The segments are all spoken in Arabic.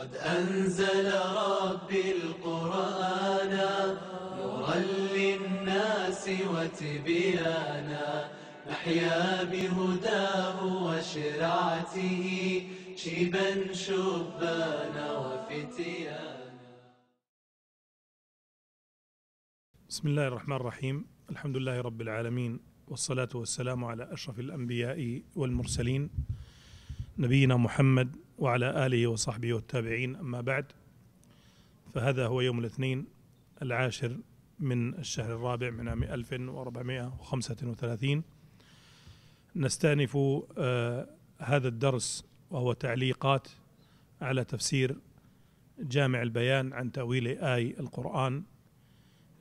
قد أنزل ربي القرآن نورا للناس وتبيانا نحيا بهداه وشرعته شيبا شبانا وفتيانا بسم الله الرحمن الرحيم الحمد لله رب العالمين والصلاة والسلام على أشرف الأنبياء والمرسلين نبينا محمد وعلى آله وصحبه والتابعين أما بعد فهذا هو يوم الاثنين العاشر من الشهر الرابع من عام 1435 نستأنف آه هذا الدرس وهو تعليقات على تفسير جامع البيان عن تأويل آي القرآن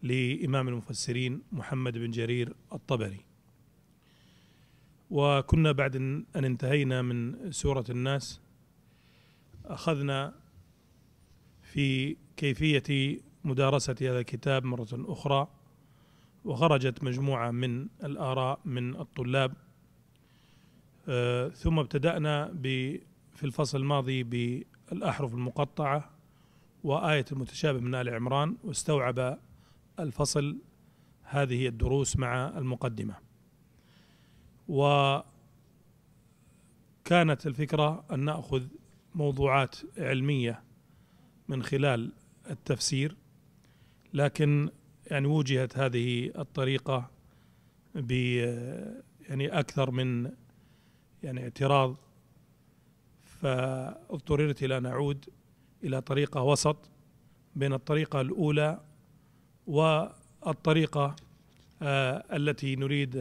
لإمام المفسرين محمد بن جرير الطبري وكنا بعد أن انتهينا من سورة الناس اخذنا في كيفيه مدارسه هذا الكتاب مره اخرى وخرجت مجموعه من الاراء من الطلاب آه، ثم ابتدانا في الفصل الماضي بالاحرف المقطعه وايه المتشابه من ال عمران واستوعب الفصل هذه الدروس مع المقدمه وكانت الفكره ان ناخذ موضوعات علميه من خلال التفسير لكن يعني وجهت هذه الطريقه ب يعني اكثر من يعني اعتراض فاضطررت الى ان اعود الى طريقه وسط بين الطريقه الاولى والطريقه آه، التي نريد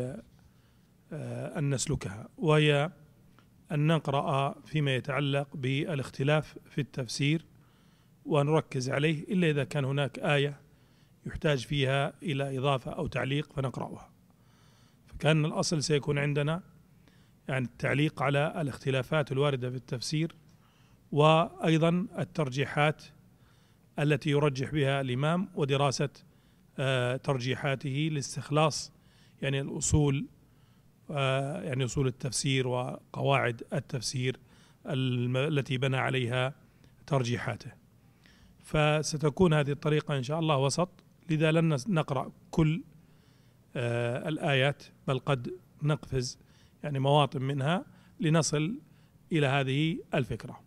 آه، أن نسلكها وهي أن نقرأ فيما يتعلق بالاختلاف في التفسير ونركز عليه إلا إذا كان هناك آية يحتاج فيها إلى إضافة أو تعليق فنقرأها فكان الأصل سيكون عندنا يعني التعليق على الاختلافات الواردة في التفسير وأيضا الترجيحات التي يرجح بها الإمام ودراسة آه، ترجيحاته لاستخلاص يعني الأصول آه، يعني أصول التفسير وقواعد التفسير التي بنى عليها ترجيحاته فستكون هذه الطريقة إن شاء الله وسط لذا لن نقرأ كل آه، الآيات بل قد نقفز يعني مواطن منها لنصل إلى هذه الفكرة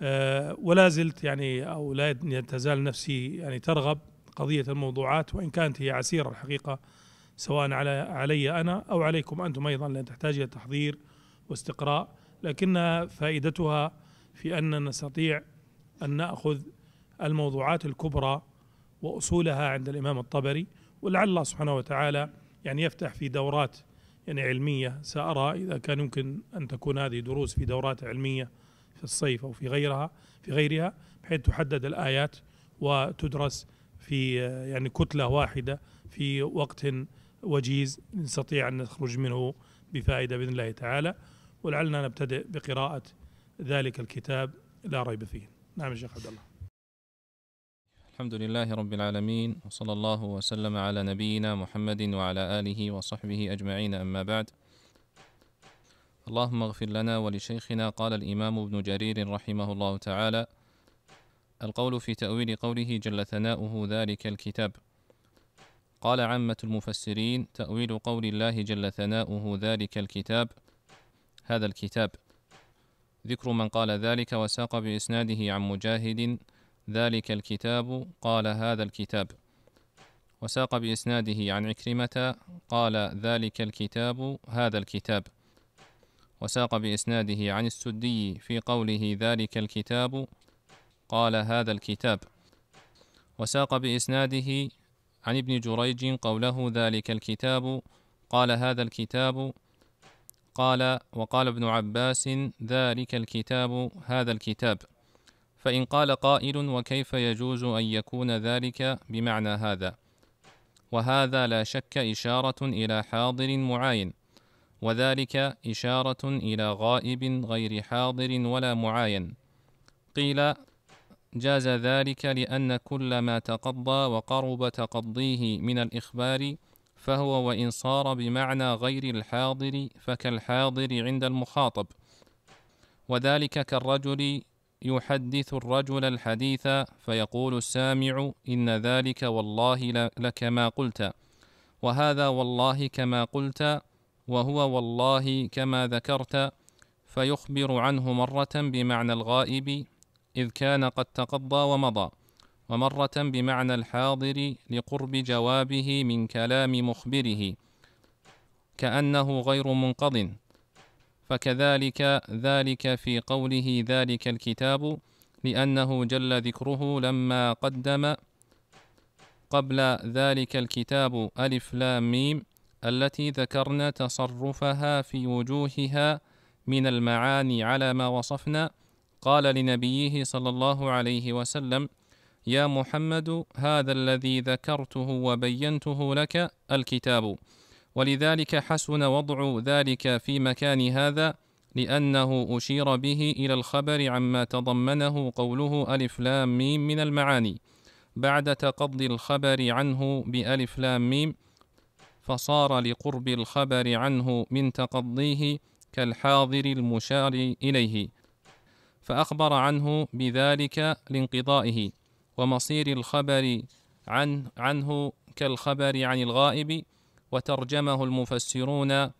آه، ولا زلت يعني أو لا تزال نفسي يعني ترغب قضية الموضوعات وإن كانت هي عسيرة الحقيقة سواء على علي انا او عليكم انتم ايضا لان تحتاج الى تحضير واستقراء لكن فائدتها في اننا نستطيع ان ناخذ الموضوعات الكبرى واصولها عند الامام الطبري ولعل الله سبحانه وتعالى يعني يفتح في دورات يعني علميه سارى اذا كان يمكن ان تكون هذه دروس في دورات علميه في الصيف او في غيرها في غيرها بحيث تحدد الايات وتدرس في يعني كتله واحده في وقت وجيز نستطيع أن نخرج منه بفائدة بإذن الله تعالى ولعلنا نبتدئ بقراءة ذلك الكتاب لا ريب فيه نعم يا شيخ عبد الله الحمد لله رب العالمين وصلى الله وسلم على نبينا محمد وعلى آله وصحبه أجمعين أما بعد اللهم اغفر لنا ولشيخنا قال الإمام ابن جرير رحمه الله تعالى القول في تأويل قوله جل ثناؤه ذلك الكتاب قال عامة المفسرين تأويل قول الله جل ثناؤه ذلك الكتاب هذا الكتاب ذكر من قال ذلك وساق بإسناده عن مجاهد ذلك الكتاب قال هذا الكتاب وساق بإسناده عن عكرمة قال ذلك الكتاب هذا الكتاب وساق بإسناده عن السدي في قوله ذلك الكتاب قال هذا الكتاب وساق بإسناده عن ابن جريج قوله ذلك الكتاب قال هذا الكتاب قال وقال ابن عباس ذلك الكتاب هذا الكتاب فإن قال قائل وكيف يجوز أن يكون ذلك بمعنى هذا وهذا لا شك إشارة إلى حاضر معاين وذلك إشارة إلى غائب غير حاضر ولا معاين قيل جاز ذلك لأن كل ما تقضى وقرب تقضيه من الإخبار فهو وإن صار بمعنى غير الحاضر فكالحاضر عند المخاطب وذلك كالرجل يحدث الرجل الحديث فيقول السامع إن ذلك والله لكما قلت وهذا والله كما قلت وهو والله كما ذكرت فيخبر عنه مرة بمعنى الغائب إذ كان قد تقضى ومضى ومرة بمعنى الحاضر لقرب جوابه من كلام مخبره كأنه غير منقض فكذلك ذلك في قوله ذلك الكتاب لأنه جل ذكره لما قدم قبل ذلك الكتاب ألف لام ميم التي ذكرنا تصرفها في وجوهها من المعاني على ما وصفنا قال لنبيه صلى الله عليه وسلم يا محمد هذا الذي ذكرته وبينته لك الكتاب ولذلك حسن وضع ذلك في مكان هذا لأنه أشير به إلى الخبر عما تضمنه قوله ألف لام ميم من المعاني بعد تقضي الخبر عنه بألف لام ميم فصار لقرب الخبر عنه من تقضيه كالحاضر المشار إليه فأخبر عنه بذلك لانقضائه ومصير الخبر عن عنه كالخبر عن الغائب وترجمه المفسرون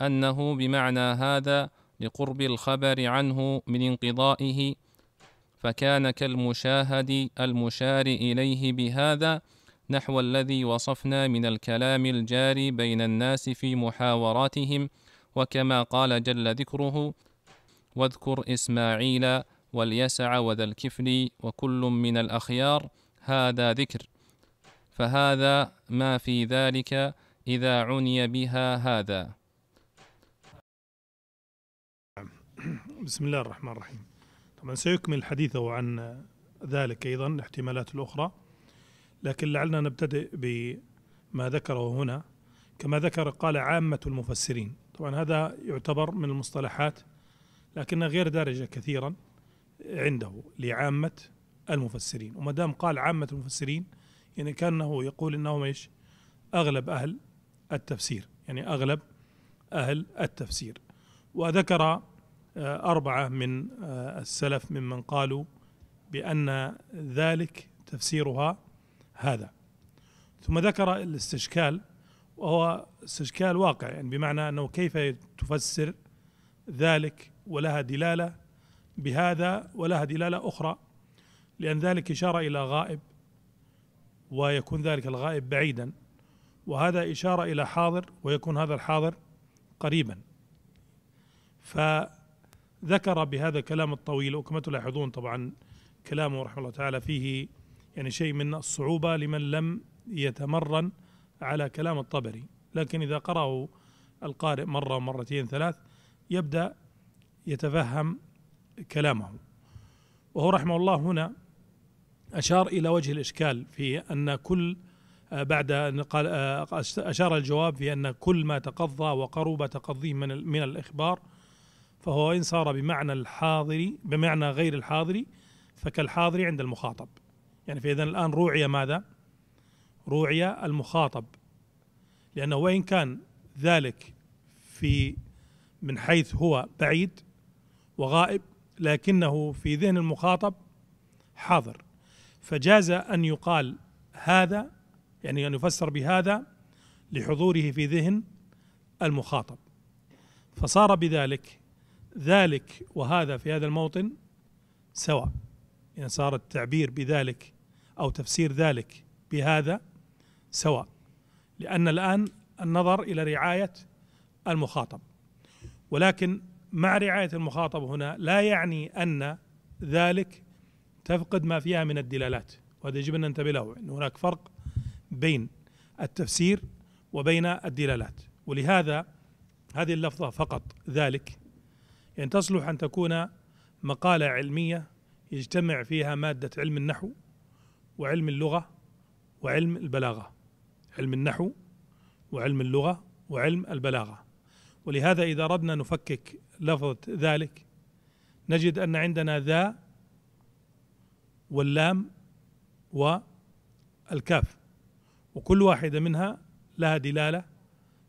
أنه بمعنى هذا لقرب الخبر عنه من انقضائه فكان كالمشاهد المشار إليه بهذا نحو الذي وصفنا من الكلام الجاري بين الناس في محاوراتهم وكما قال جل ذكره واذكر إسماعيل واليسع وذا الكفل وكل من الأخيار هذا ذكر فهذا ما في ذلك إذا عني بها هذا بسم الله الرحمن الرحيم طبعا سيكمل حديثه عن ذلك أيضا الاحتمالات الأخرى لكن لعلنا نبتدئ بما ذكره هنا كما ذكر قال عامة المفسرين طبعا هذا يعتبر من المصطلحات لكنها غير دارجة كثيرا عنده لعامة المفسرين وما دام قال عامة المفسرين يعني كأنه يقول إنهم إيش أغلب أهل التفسير يعني أغلب أهل التفسير وذكر آه، أربعة من آه، السلف ممن قالوا بأن ذلك تفسيرها هذا ثم ذكر الاستشكال وهو استشكال واقع يعني بمعنى أنه كيف تفسر ذلك ولها دلاله بهذا ولها دلاله اخرى لان ذلك اشاره الى غائب ويكون ذلك الغائب بعيدا وهذا اشاره الى حاضر ويكون هذا الحاضر قريبا فذكر بهذا الكلام الطويل وكما تلاحظون طبعا كلامه رحمه الله تعالى فيه يعني شيء من الصعوبه لمن لم يتمرن على كلام الطبري لكن اذا قراه القارئ مره مرتين ثلاث يبدا يتفهم كلامه وهو رحمه الله هنا أشار إلى وجه الإشكال في أن كل آه، بعد أن قال آه، أشار الجواب في أن كل ما تقضى وقرب تقضيه من من الإخبار فهو إن صار بمعنى الحاضر بمعنى غير الحاضر فكالحاضر عند المخاطب يعني فإذا الآن روعي ماذا؟ روعي المخاطب لأنه وإن كان ذلك في من حيث هو بعيد وغائب لكنه في ذهن المخاطب حاضر فجاز ان يقال هذا يعني ان يفسر بهذا لحضوره في ذهن المخاطب فصار بذلك ذلك وهذا في هذا الموطن سواء يعني صار التعبير بذلك او تفسير ذلك بهذا سواء لان الان النظر الى رعايه المخاطب ولكن مع رعاية المخاطب هنا لا يعني أن ذلك تفقد ما فيها من الدلالات وهذا يجب أن ننتبه له أن هناك فرق بين التفسير وبين الدلالات ولهذا هذه اللفظة فقط ذلك يعني تصلح أن تكون مقالة علمية يجتمع فيها مادة علم النحو وعلم اللغة وعلم البلاغة علم النحو وعلم اللغة وعلم البلاغة ولهذا إذا أردنا نفكك لفظ ذلك نجد أن عندنا ذا واللام والكاف وكل واحدة منها لها دلالة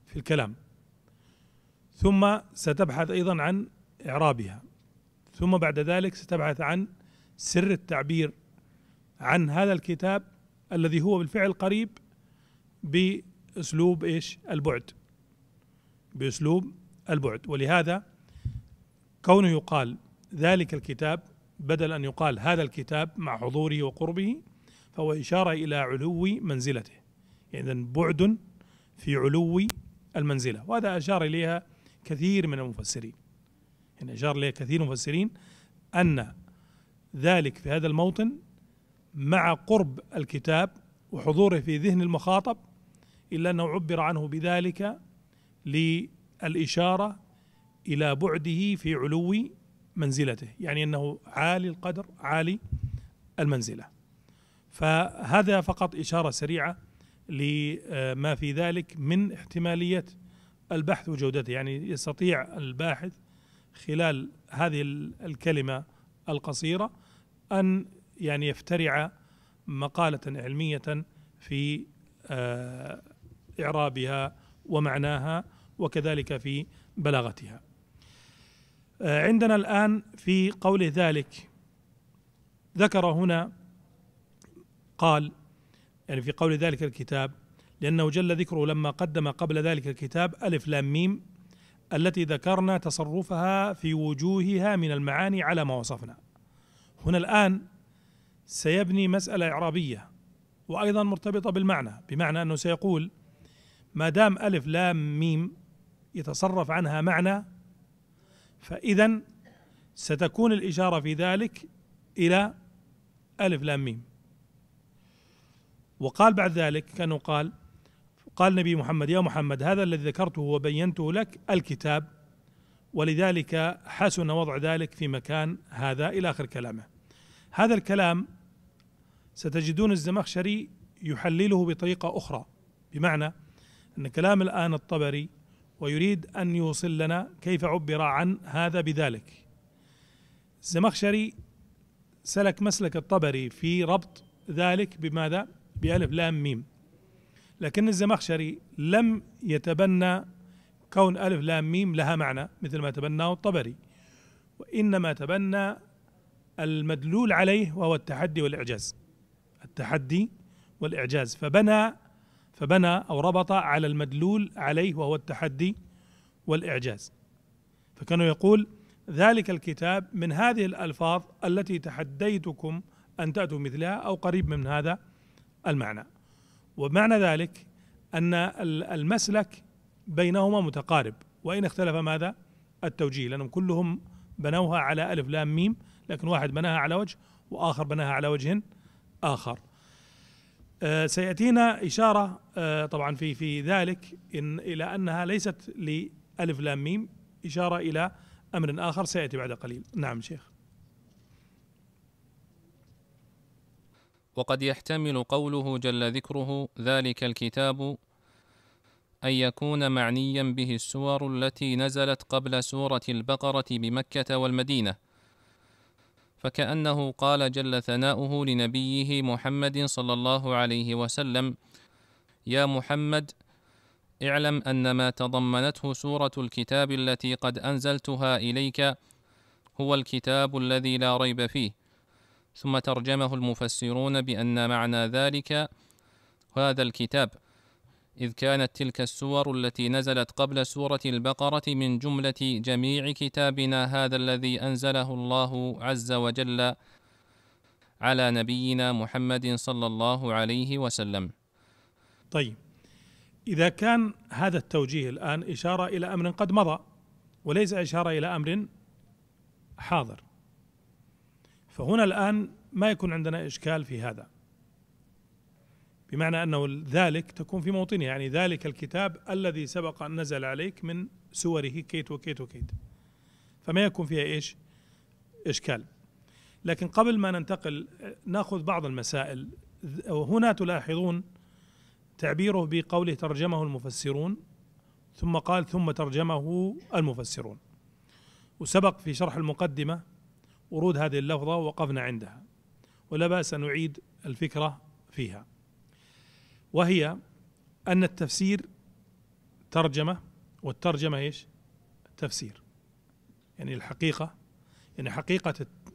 في الكلام ثم ستبحث أيضا عن إعرابها ثم بعد ذلك ستبحث عن سر التعبير عن هذا الكتاب الذي هو بالفعل قريب باسلوب ايش؟ البعد باسلوب البعد ولهذا كونه يقال ذلك الكتاب بدل ان يقال هذا الكتاب مع حضوره وقربه فهو اشاره الى علو منزلته اذا بعد في علو المنزله وهذا اشار اليها كثير من المفسرين يعني اشار اليها كثير من المفسرين ان ذلك في هذا الموطن مع قرب الكتاب وحضوره في ذهن المخاطب الا انه عبر عنه بذلك للاشاره إلى بعده في علو منزلته يعني أنه عالي القدر عالي المنزلة فهذا فقط إشارة سريعة لما في ذلك من احتمالية البحث وجودته يعني يستطيع الباحث خلال هذه الكلمة القصيرة أن يعني يفترع مقالة علمية في آه، إعرابها ومعناها وكذلك في بلاغتها آه، عندنا الآن في قوله ذلك ذكر هنا قال يعني في قول ذلك الكتاب لأنه جل ذكره لما قدم قبل ذلك الكتاب ألف لام ميم التي ذكرنا تصرفها في وجوهها من المعاني على ما وصفنا هنا الآن سيبني مسألة إعرابية وأيضا مرتبطة بالمعنى بمعنى أنه سيقول ما دام ألف لام ميم يتصرف عنها معنى فإذا ستكون الإشارة في ذلك إلى ألف لام ميم وقال بعد ذلك كأنه قال قال نبي محمد يا محمد هذا الذي ذكرته وبينته لك الكتاب ولذلك حسن وضع ذلك في مكان هذا إلى آخر كلامه هذا الكلام ستجدون الزمخشري يحلله بطريقة أخرى بمعنى أن كلام الآن الطبري ويريد أن يوصل لنا كيف عبر عن هذا بذلك الزمخشري سلك مسلك الطبري في ربط ذلك بماذا؟ بألف لام ميم لكن الزمخشري لم يتبنى كون ألف لام ميم لها معنى مثل ما تبناه الطبري وإنما تبنى المدلول عليه وهو التحدي والإعجاز التحدي والإعجاز فبنى فبنى أو ربط على المدلول عليه وهو التحدي والإعجاز فكانوا يقول ذلك الكتاب من هذه الألفاظ التي تحديتكم أن تأتوا مثلها أو قريب من هذا المعنى ومعنى ذلك أن المسلك بينهما متقارب وإن اختلف ماذا التوجيه لأنهم كلهم بنوها على ألف لام ميم لكن واحد بناها على وجه وآخر بناها على وجه آخر آه، سياتينا اشاره آه، طبعا في في ذلك إن الى انها ليست لالف لام ميم اشاره الى امر اخر سياتي بعد قليل نعم شيخ وقد يحتمل قوله جل ذكره ذلك الكتاب أن يكون معنيا به السور التي نزلت قبل سورة البقرة بمكة والمدينة فكأنه قال جل ثناؤه لنبيه محمد صلى الله عليه وسلم يا محمد اعلم أن ما تضمنته سورة الكتاب التي قد أنزلتها إليك هو الكتاب الذي لا ريب فيه ثم ترجمه المفسرون بأن معنى ذلك هذا الكتاب إذ كانت تلك السور التي نزلت قبل سورة البقرة من جملة جميع كتابنا هذا الذي أنزله الله عز وجل على نبينا محمد صلى الله عليه وسلم. طيب، إذا كان هذا التوجيه الآن إشارة إلى أمر قد مضى وليس إشارة إلى أمر حاضر. فهنا الآن ما يكون عندنا إشكال في هذا. بمعنى انه ذلك تكون في موطنه يعني ذلك الكتاب الذي سبق ان نزل عليك من سوره كيت وكيت وكيت فما يكون فيها ايش؟ اشكال لكن قبل ما ننتقل ناخذ بعض المسائل هنا تلاحظون تعبيره بقوله ترجمه المفسرون ثم قال ثم ترجمه المفسرون وسبق في شرح المقدمه ورود هذه اللفظه ووقفنا عندها ولا باس ان نعيد الفكره فيها وهي أن التفسير ترجمة والترجمة إيش تفسير يعني الحقيقة يعني حقيقة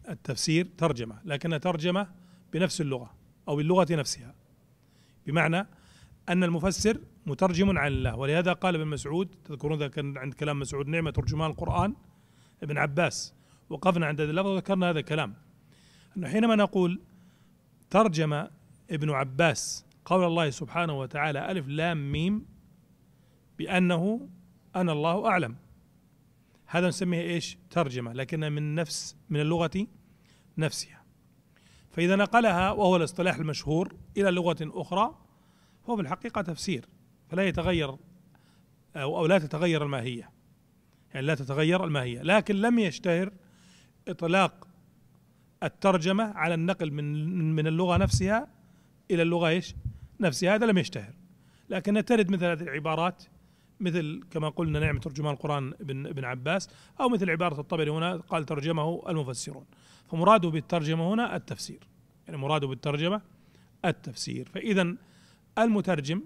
التفسير ترجمة لكنها ترجمة بنفس اللغة أو باللغة نفسها بمعنى أن المفسر مترجم عن الله ولهذا قال ابن مسعود تذكرون ذلك عند كلام مسعود نعمة ترجمان القرآن ابن عباس وقفنا عند هذا اللفظ وذكرنا هذا الكلام أنه حينما نقول ترجم ابن عباس قول الله سبحانه وتعالى ألف لام ميم بأنه أنا الله أعلم هذا نسميه إيش ترجمة لكنها من نفس من اللغة نفسها فإذا نقلها وهو الاصطلاح المشهور إلى لغة أخرى هو في الحقيقة تفسير فلا يتغير أو, أو لا تتغير الماهية يعني لا تتغير الماهية لكن لم يشتهر إطلاق الترجمة على النقل من من اللغة نفسها إلى اللغة إيش نفسه هذا لم يشتهر لكن ترد مثل هذه العبارات مثل كما قلنا نعم ترجمان القرآن ابن ابن عباس أو مثل عبارة الطبري هنا قال ترجمه المفسرون فمراده بالترجمة هنا التفسير يعني مراده بالترجمة التفسير فإذا المترجم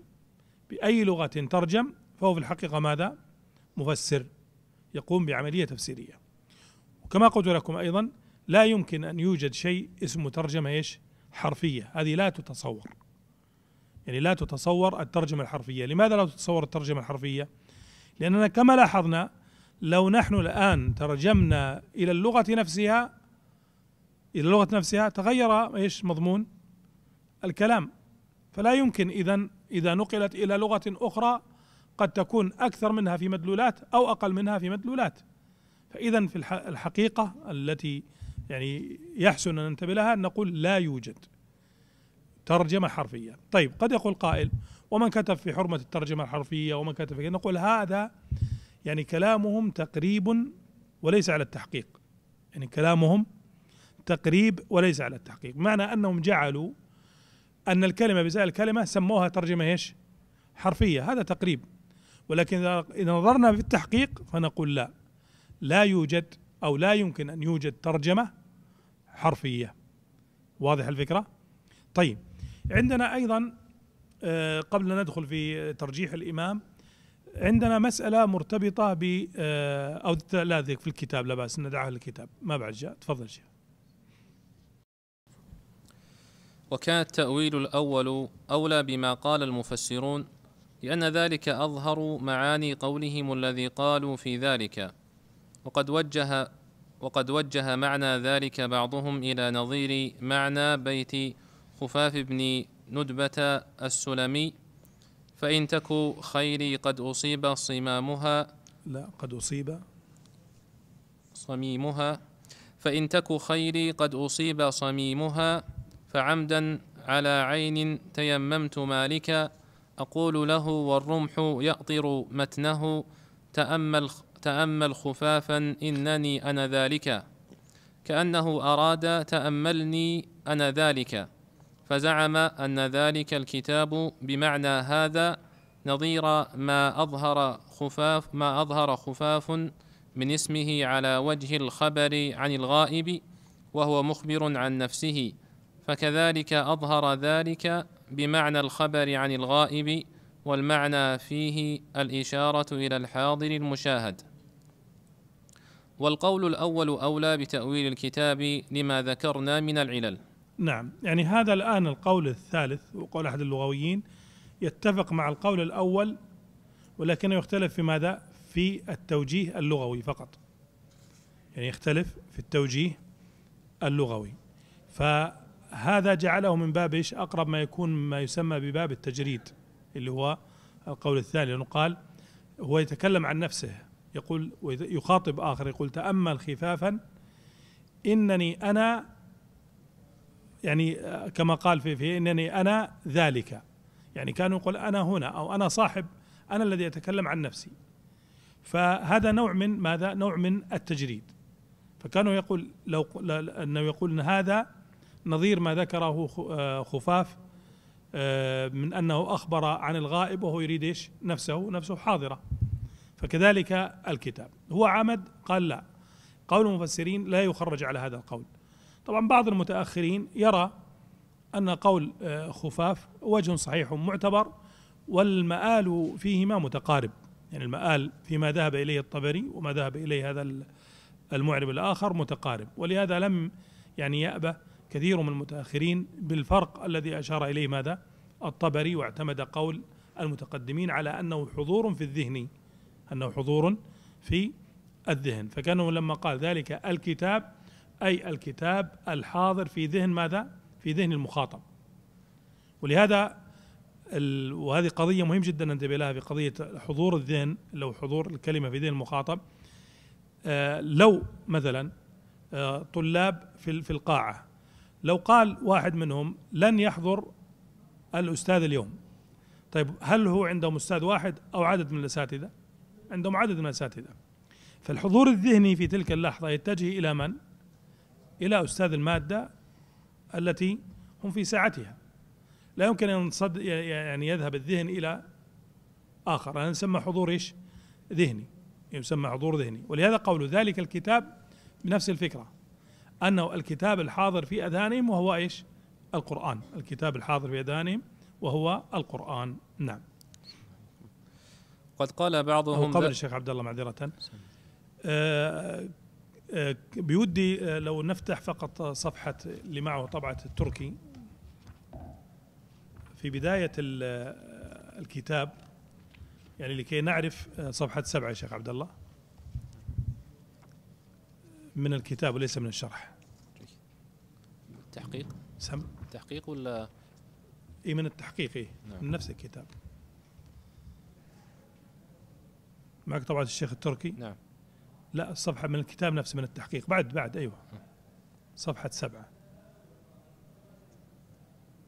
بأي لغة ترجم فهو في الحقيقة ماذا؟ مفسر يقوم بعملية تفسيرية وكما قلت لكم أيضا لا يمكن أن يوجد شيء اسمه ترجمة إيش؟ حرفية هذه لا تتصور يعني لا تتصور الترجمة الحرفية لماذا لا تتصور الترجمة الحرفية؟ لأننا كما لاحظنا لو نحن الآن ترجمنا إلى اللغة نفسها إلى اللغة نفسها تغير إيش مضمون الكلام فلا يمكن إذا إذا نقلت إلى لغة أخرى قد تكون أكثر منها في مدلولات أو أقل منها في مدلولات فإذا في الحقيقة التي يعني يحسن أن ننتبه لها نقول لا يوجد ترجمة حرفية طيب قد يقول قائل ومن كتب في حرمة الترجمة الحرفية ومن كتب في نقول هذا يعني كلامهم تقريب وليس على التحقيق يعني كلامهم تقريب وليس على التحقيق معنى أنهم جعلوا أن الكلمة بزاء الكلمة سموها ترجمة إيش حرفية هذا تقريب ولكن إذا نظرنا في التحقيق فنقول لا لا يوجد أو لا يمكن أن يوجد ترجمة حرفية واضح الفكرة؟ طيب عندنا ايضا آه، قبل ان ندخل في ترجيح الامام عندنا مسألة مرتبطة ب آه، أو لا ذيك في الكتاب لا بأس ندعها للكتاب ما بعد جاء تفضل شيخ وكان التأويل الأول أولى بما قال المفسرون لأن ذلك أظهر معاني قولهم الذي قالوا في ذلك وقد وجه وقد وجه معنى ذلك بعضهم إلى نظير معنى بيت خفاف بن ندبة السلمي فإن تك خيري قد أصيب صمامها لا قد أصيب صميمها فإن تك خيري قد أصيب صميمها فعمدا على عين تيممت مالكا أقول له والرمح يأطر متنه تأمل تأمل خفافا إنني أنا ذلك كأنه أراد تأملني أنا ذلك فزعم أن ذلك الكتاب بمعنى هذا نظير ما أظهر خفاف ما أظهر خفاف من اسمه على وجه الخبر عن الغائب وهو مخبر عن نفسه فكذلك أظهر ذلك بمعنى الخبر عن الغائب والمعنى فيه الإشارة إلى الحاضر المشاهد والقول الأول أولى بتأويل الكتاب لما ذكرنا من العلل نعم يعني هذا الآن القول الثالث وقول أحد اللغويين يتفق مع القول الأول ولكنه يختلف في ماذا؟ في التوجيه اللغوي فقط يعني يختلف في التوجيه اللغوي فهذا جعله من باب ايش اقرب ما يكون ما يسمى بباب التجريد اللي هو القول الثاني لانه قال هو يتكلم عن نفسه يقول يخاطب اخر يقول تامل خفافا انني انا يعني آه, كما قال في في انني انا ذلك يعني كانوا يقول انا هنا او انا صاحب انا الذي اتكلم عن نفسي فهذا نوع من ماذا نوع من التجريد فكانوا يقول لو انه يقول ان هذا نظير ما ذكره آه, خفاف آه, من انه اخبر عن الغائب وهو يريد ايش نفسه نفسه حاضره فكذلك الكتاب هو عمد قال لا قول المفسرين لا يخرج على هذا القول طبعا بعض المتاخرين يرى ان قول آه، خفاف وجه صحيح معتبر والمآل فيهما متقارب يعني المآل فيما ذهب اليه الطبري وما ذهب اليه هذا المعرب الاخر متقارب ولهذا لم يعني يأبى كثير من المتاخرين بالفرق الذي اشار اليه ماذا؟ الطبري واعتمد قول المتقدمين على انه حضور في الذهن انه حضور في الذهن فكانه لما قال ذلك الكتاب أي الكتاب الحاضر في ذهن ماذا؟ في ذهن المخاطب ولهذا وهذه قضية مهم جدا ننتبه لها في قضية حضور الذهن لو حضور الكلمة في ذهن المخاطب آه، لو مثلا آه، طلاب في في القاعة لو قال واحد منهم لن يحضر الأستاذ اليوم طيب هل هو عندهم أستاذ واحد أو عدد من الأساتذة؟ عندهم عدد من الأساتذة فالحضور الذهني في تلك اللحظة يتجه إلى من؟ إلى أستاذ المادة التي هم في ساعتها لا يمكن أن يعني يذهب الذهن إلى آخر هذا يسمى حضور إيش ذهني يسمى حضور ذهني ولهذا قول ذلك الكتاب بنفس الفكرة أنه الكتاب الحاضر في أذهانهم وهو إيش القرآن الكتاب الحاضر في أذهانهم وهو القرآن نعم قد قال بعضهم قبل الشيخ عبد الله معذرة آه، بيودي آه، لو نفتح فقط صفحة اللي معه طبعة التركي في بداية آه، الكتاب يعني لكي نعرف صفحة سبعة يا شيخ عبد الله من الكتاب وليس من الشرح التحقيق سم التحقيق ولا اي من التحقيق اي نعم. من نفس الكتاب معك طبعة الشيخ التركي نعم لا الصفحة من الكتاب نفسه من التحقيق بعد بعد أيوة صفحة سبعة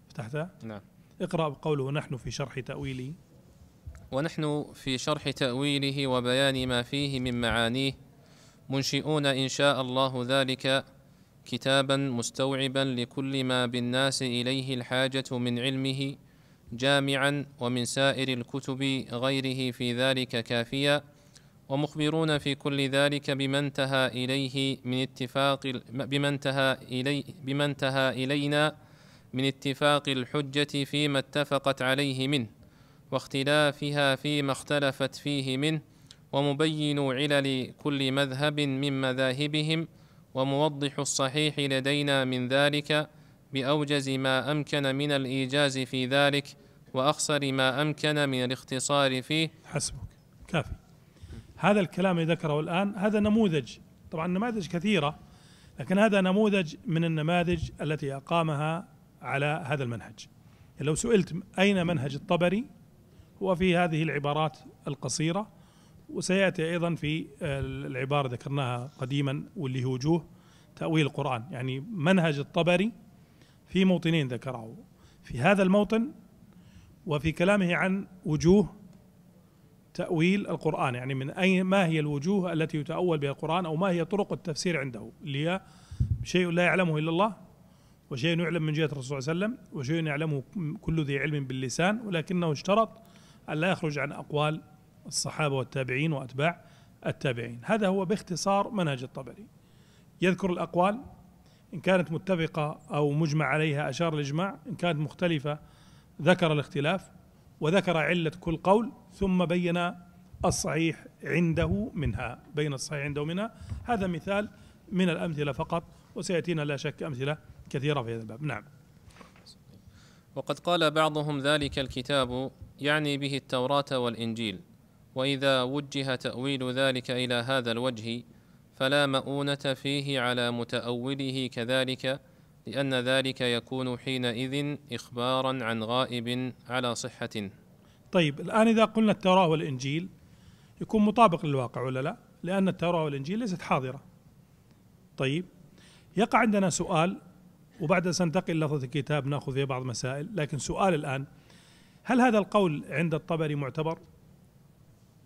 فتحتها؟ نعم اقرأ قوله نحن في شرح تأويله ونحن في شرح تأويله وبيان ما فيه من معانيه منشئون إن شاء الله ذلك كتابا مستوعبا لكل ما بالناس إليه الحاجة من علمه جامعا ومن سائر الكتب غيره في ذلك كافيا ومخبرون في كل ذلك بما انتهى إليه من اتفاق بما انتهى إلي بما انتهى إلينا من اتفاق الحجة فيما اتفقت عليه منه واختلافها فيما اختلفت فيه منه ومبين علل كل مذهب من مذاهبهم وموضح الصحيح لدينا من ذلك بأوجز ما أمكن من الإيجاز في ذلك وأخسر ما أمكن من الاختصار فيه حسبك كافي هذا الكلام اللي ذكره الآن هذا نموذج طبعا نماذج كثيرة لكن هذا نموذج من النماذج التي أقامها على هذا المنهج يعني لو سئلت أين منهج الطبري هو في هذه العبارات القصيرة وسيأتي أيضا في آه، العبارة ذكرناها قديما واللي هي وجوه تأويل القرآن يعني منهج الطبري في موطنين ذكره في هذا الموطن وفي كلامه عن وجوه تأويل القرآن يعني من أي ما هي الوجوه التي يتأول بها القرآن أو ما هي طرق التفسير عنده اللي هي شيء لا يعلمه إلا الله وشيء يعلم من جهة الرسول صلى الله عليه وسلم وشيء يعلمه كل ذي علم باللسان ولكنه اشترط أن لا يخرج عن أقوال الصحابة والتابعين وأتباع التابعين هذا هو باختصار منهج الطبري يذكر الأقوال إن كانت متفقة أو مجمع عليها أشار الإجماع إن كانت مختلفة ذكر الاختلاف وذكر علة كل قول ثم بين الصحيح عنده منها بين الصحيح عنده منها هذا مثال من الأمثلة فقط وسيأتينا لا شك أمثلة كثيرة في هذا الباب نعم وقد قال بعضهم ذلك الكتاب يعني به التوراة والإنجيل وإذا وجه تأويل ذلك إلى هذا الوجه فلا مؤونة فيه على متأوله كذلك لأن ذلك يكون حينئذ إخبارا عن غائب على صحة طيب الآن إذا قلنا التوراة والإنجيل يكون مطابق للواقع ولا لا؟ لأن التوراة والإنجيل ليست حاضرة طيب يقع عندنا سؤال وبعد سنتقل لفظة الكتاب ناخذ فيها بعض مسائل لكن سؤال الآن هل هذا القول عند الطبري معتبر؟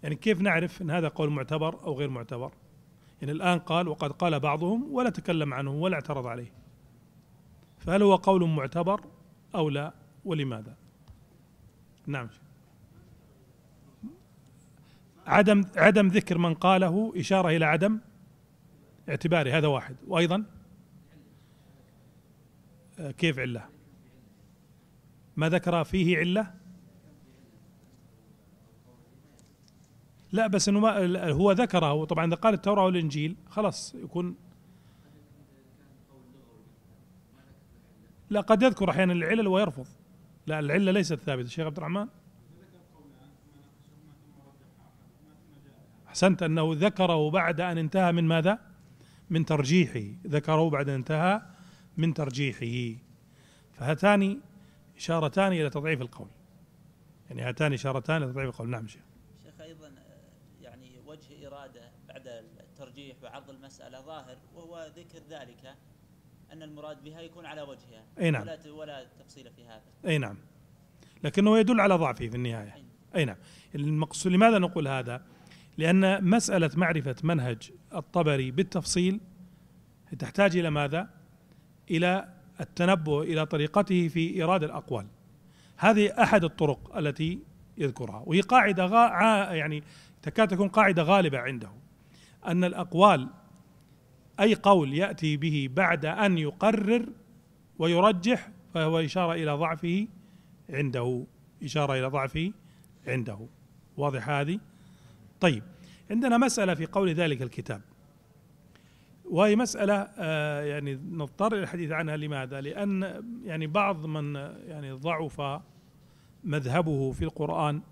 يعني كيف نعرف أن هذا قول معتبر أو غير معتبر؟ يعني الآن قال وقد قال بعضهم ولا تكلم عنه ولا اعترض عليه فهل هو قول معتبر أو لا ولماذا نعم عدم عدم ذكر من قاله إشارة إلى عدم اعتباره هذا واحد وأيضا كيف علة ما ذكر فيه علة لا بس انه ما هو ذكره طبعا اذا قال التوراه والانجيل خلاص يكون لا قد يذكر احيانا العلل ويرفض لا العله ليست ثابته شيخ عبد الرحمن احسنت انه ذكره بعد ان انتهى من ماذا؟ من ترجيحه ذكره بعد ان انتهى من ترجيحه فهاتان اشارتان الى تضعيف القول يعني هاتان اشارتان الى تضعيف القول نعم شيخ شيخ ايضا آه، يعني وجه اراده بعد الترجيح وعرض المساله ظاهر وهو ذكر ذلك ان المراد بها يكون على وجهها اي نعم ولا تفصيل في هذا اي نعم لكنه يدل على ضعفه في النهايه نعم. اي نعم المقصود لماذا نقول هذا؟ لان مساله معرفه منهج الطبري بالتفصيل تحتاج الى ماذا؟ الى التنبه الى طريقته في ايراد الاقوال هذه احد الطرق التي يذكرها وهي قاعده غا يعني تكاد تكون قاعده غالبه عنده ان الاقوال اي قول ياتي به بعد ان يقرر ويرجح فهو اشاره الى ضعفه عنده اشاره الى ضعفه عنده واضح هذه طيب عندنا مساله في قول ذلك الكتاب وهي مسألة آه، يعني نضطر إلى الحديث عنها لماذا؟ لأن يعني بعض من يعني ضعف مذهبه في القرآن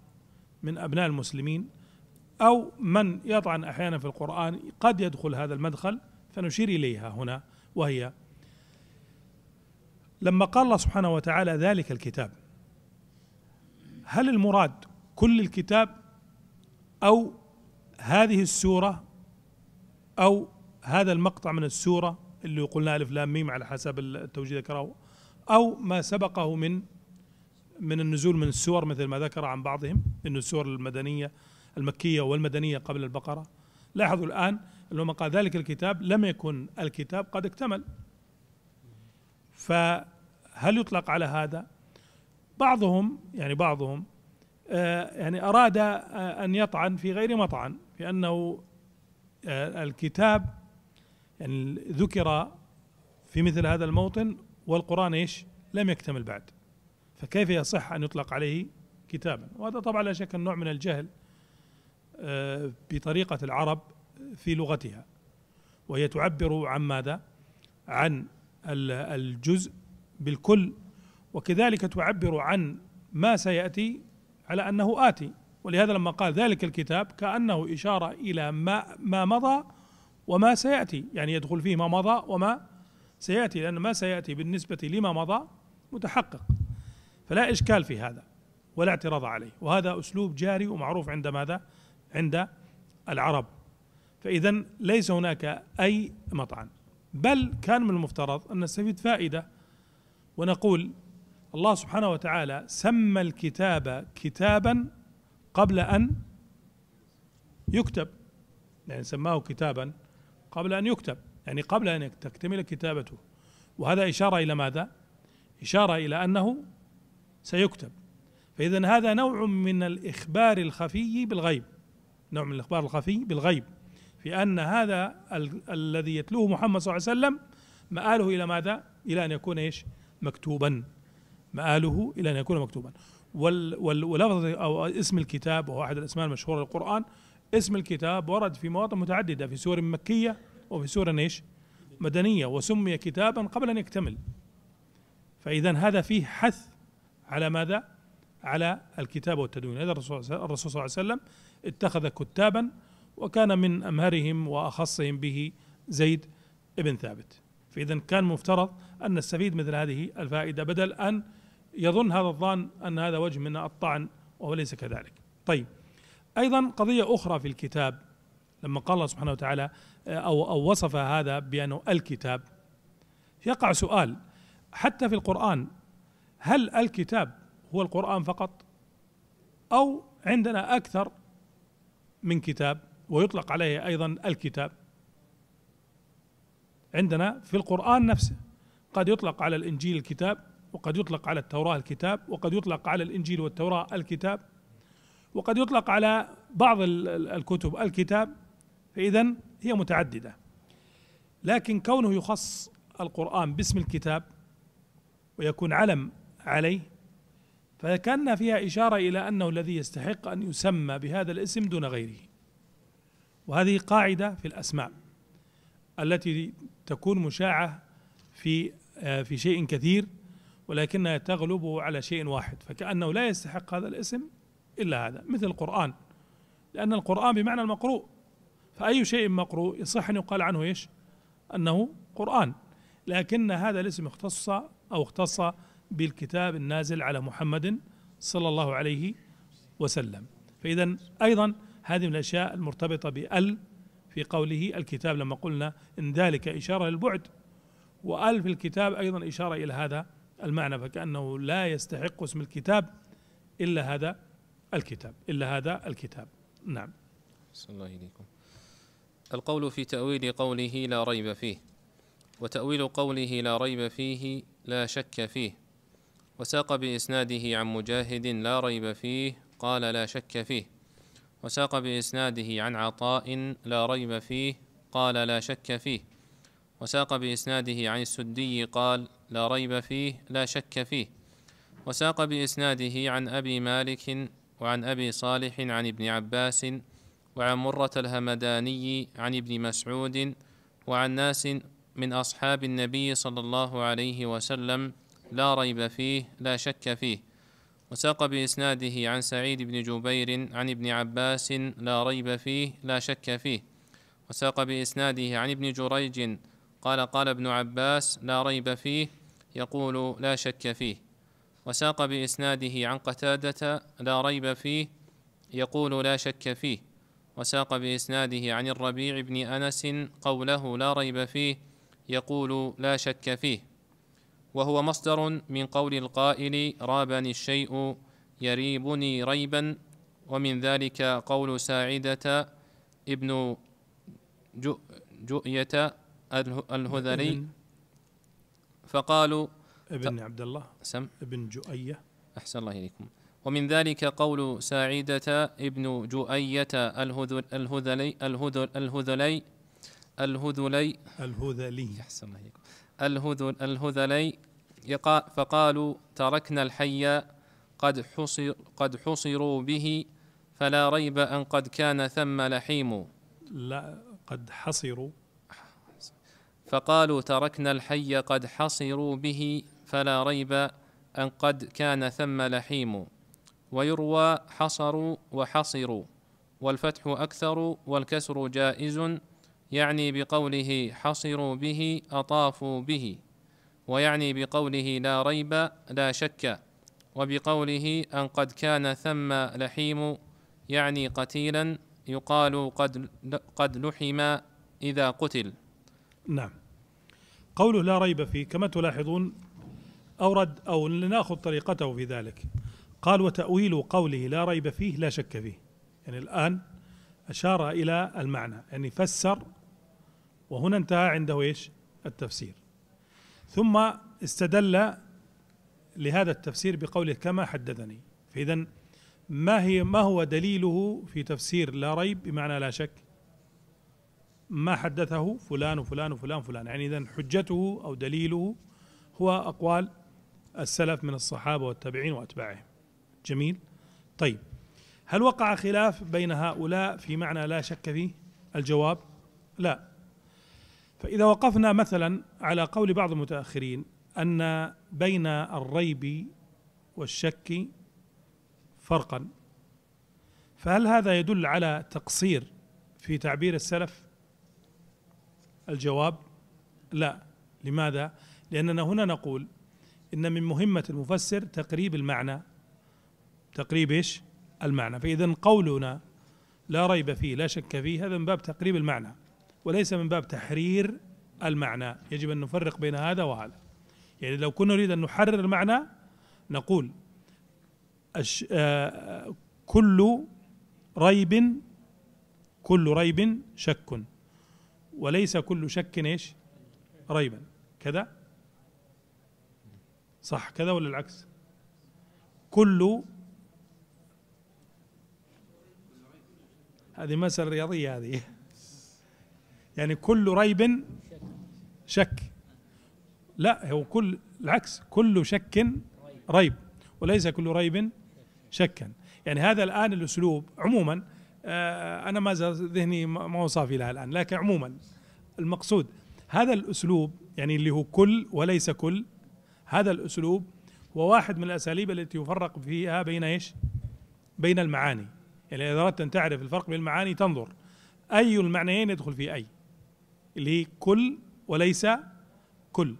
من أبناء المسلمين أو من يطعن أحيانا في القرآن قد يدخل هذا المدخل فنشير إليها هنا وهي لما قال الله سبحانه وتعالى ذلك الكتاب هل المراد كل الكتاب أو هذه السورة أو هذا المقطع من السورة اللي قلنا ألف لام ميم على حسب التوجيه ذكره أو ما سبقه من من النزول من السور مثل ما ذكر عن بعضهم أن السور المدنية المكية والمدنية قبل البقرة لاحظوا الآن لما قال ذلك الكتاب لم يكن الكتاب قد اكتمل فهل يطلق على هذا بعضهم يعني بعضهم آه، يعني أراد آه، أن يطعن في غير مطعن في أنه آه، الكتاب يعني ذكر في مثل هذا الموطن والقرآن ايش؟ لم يكتمل بعد فكيف يصح أن يطلق عليه كتابا وهذا طبعا لا شك نوع من الجهل بطريقة العرب في لغتها وهي تعبر عن ماذا؟ عن الجزء بالكل وكذلك تعبر عن ما سيأتي على أنه آتي ولهذا لما قال ذلك الكتاب كأنه إشارة إلى ما ما مضى وما سيأتي يعني يدخل فيه ما مضى وما سيأتي لأن ما سيأتي بالنسبة لما مضى متحقق فلا إشكال في هذا ولا اعتراض عليه وهذا أسلوب جاري ومعروف عند ماذا؟ عند العرب فإذا ليس هناك أي مطعن بل كان من المفترض أن نستفيد فائدة ونقول الله سبحانه وتعالى سمى الكتاب كتابا قبل أن يكتب يعني سماه كتابا قبل أن يكتب يعني قبل أن تكتمل كتابته وهذا إشارة إلى ماذا؟ إشارة إلى أنه سيكتب فإذا هذا نوع من الإخبار الخفي بالغيب نوع من الإخبار الخفي بالغيب في أن هذا ال- الذي يتلوه محمد صلى الله عليه وسلم مآله إلى ماذا؟ إلى أن يكون إيش؟ مكتوبا مآله إلى أن يكون مكتوبا وال- وال- ولفظ أو اسم الكتاب وهو أحد الأسماء المشهورة للقرآن اسم الكتاب ورد في مواطن متعددة في سور مكية وفي سور إيش؟ مدنية وسمي كتابا قبل أن يكتمل فإذا هذا فيه حث على ماذا؟ على الكتاب والتدوين هذا الرسول صلى الله عليه وسلم اتخذ كتابا وكان من أمهرهم وأخصهم به زيد بن ثابت فإذا كان مفترض أن نستفيد مثل هذه الفائدة بدل أن يظن هذا الظان أن هذا وجه من الطعن وهو ليس كذلك طيب أيضا قضية أخرى في الكتاب لما قال الله سبحانه وتعالى آه، أو, أو وصف هذا بأنه الكتاب يقع سؤال حتى في القرآن هل الكتاب هو القرآن فقط أو عندنا أكثر من كتاب ويطلق عليه ايضا الكتاب عندنا في القران نفسه قد يطلق على الانجيل الكتاب وقد يطلق على التوراه الكتاب وقد يطلق على الانجيل والتوراه الكتاب وقد يطلق على بعض الكتب الكتاب فاذا هي متعدده لكن كونه يخص القران باسم الكتاب ويكون علم عليه فكان فيها اشاره الى انه الذي يستحق ان يسمى بهذا الاسم دون غيره وهذه قاعدة في الأسماء التي تكون مشاعة في آه، في شيء كثير ولكنها تغلب على شيء واحد فكأنه لا يستحق هذا الاسم إلا هذا مثل القرآن لأن القرآن بمعنى المقروء فأي شيء مقروء يصح أن يقال عنه إيش أنه قرآن لكن هذا الاسم اختص أو اختص بالكتاب النازل على محمد صلى الله عليه وسلم فإذا أيضا هذه من الأشياء المرتبطة بأل في قوله الكتاب لما قلنا إن ذلك إشارة للبعد وأل في الكتاب أيضا إشارة إلى هذا المعنى فكأنه لا يستحق اسم الكتاب إلا هذا الكتاب إلا هذا الكتاب نعم صلى الله إليكم القول في تأويل قوله لا ريب فيه وتأويل قوله لا ريب فيه لا شك فيه وساق بإسناده عن مجاهد لا ريب فيه قال لا شك فيه وساق بإسناده عن عطاء لا ريب فيه قال لا شك فيه وساق بإسناده عن السدي قال لا ريب فيه لا شك فيه وساق بإسناده عن أبي مالك وعن أبي صالح عن ابن عباس وعن مرة الهمداني عن ابن مسعود وعن ناس من أصحاب النبي صلى الله عليه وسلم لا ريب فيه لا شك فيه وساق بإسناده عن سعيد بن جبير عن ابن عباس لا ريب فيه لا شك فيه وساق بإسناده عن ابن جريج قال قال ابن عباس لا ريب فيه يقول لا شك فيه وساق بإسناده عن قتادة لا ريب فيه يقول لا شك فيه وساق بإسناده عن الربيع بن أنس قوله لا ريب فيه يقول لا شك فيه وهو مصدر من قول القائل رابني الشيء يريبني ريبا ومن ذلك قول ساعدة ابن جؤية الهذلي فقالوا ابن عبد الله سم ابن جؤية أحسن الله إليكم ومن ذلك قول ساعدة ابن جؤية الهذلي الهذلي الهذلي الهذلي الهذلي أحسن الله إليكم الهذلي فقالوا تركنا الحي قد حصر قد حصروا به فلا ريب أن قد كان ثم لحيم لا قد حصروا فقالوا تركنا الحي قد حصروا به فلا ريب أن قد كان ثم لحيم ويروى حصروا وحصروا والفتح أكثر والكسر جائز يعني بقوله حصروا به أطافوا به ويعني بقوله لا ريب لا شك وبقوله أن قد كان ثم لحيم يعني قتيلا يقال قد قد لحم إذا قتل. نعم. قوله لا ريب فيه كما تلاحظون أورد أو لنأخذ طريقته في ذلك. قال وتأويل قوله لا ريب فيه لا شك فيه. يعني الآن أشار إلى المعنى يعني فسر وهنا انتهى عنده إيش التفسير ثم استدل لهذا التفسير بقوله كما حدثني فإذا ما هي ما هو دليله في تفسير لا ريب بمعنى لا شك ما حدثه فلان وفلان وفلان وفلان يعني إذا حجته أو دليله هو أقوال السلف من الصحابة والتابعين وأتباعهم جميل طيب هل وقع خلاف بين هؤلاء في معنى لا شك فيه الجواب لا فإذا وقفنا مثلا على قول بعض المتأخرين أن بين الريب والشك فرقا فهل هذا يدل على تقصير في تعبير السلف الجواب لا لماذا لاننا هنا نقول ان من مهمه المفسر تقريب المعنى تقريب ايش المعنى فإذا قولنا لا ريب فيه لا شك فيه هذا من باب تقريب المعنى وليس من باب تحرير المعنى يجب أن نفرق بين هذا وهذا يعني لو كنا نريد أن نحرر المعنى نقول أش... آه... كل ريب كل ريب شك وليس كل شك ايش ريبا كذا صح كذا ولا العكس كل هذه مسألة رياضية هذه يعني كل ريب شك لا هو كل العكس كل شك ريب وليس كل ريب شكا يعني هذا الآن الأسلوب عموما آه، أنا ما زال ذهني ما هو صافي لها الآن لكن عموما المقصود هذا الأسلوب يعني اللي هو كل وليس كل هذا الأسلوب هو واحد من الأساليب التي يفرق فيها بين إيش بين المعاني يعني إذا أردت أن تعرف الفرق بين المعاني تنظر أي المعنيين يدخل في أي اللي هي كل وليس كل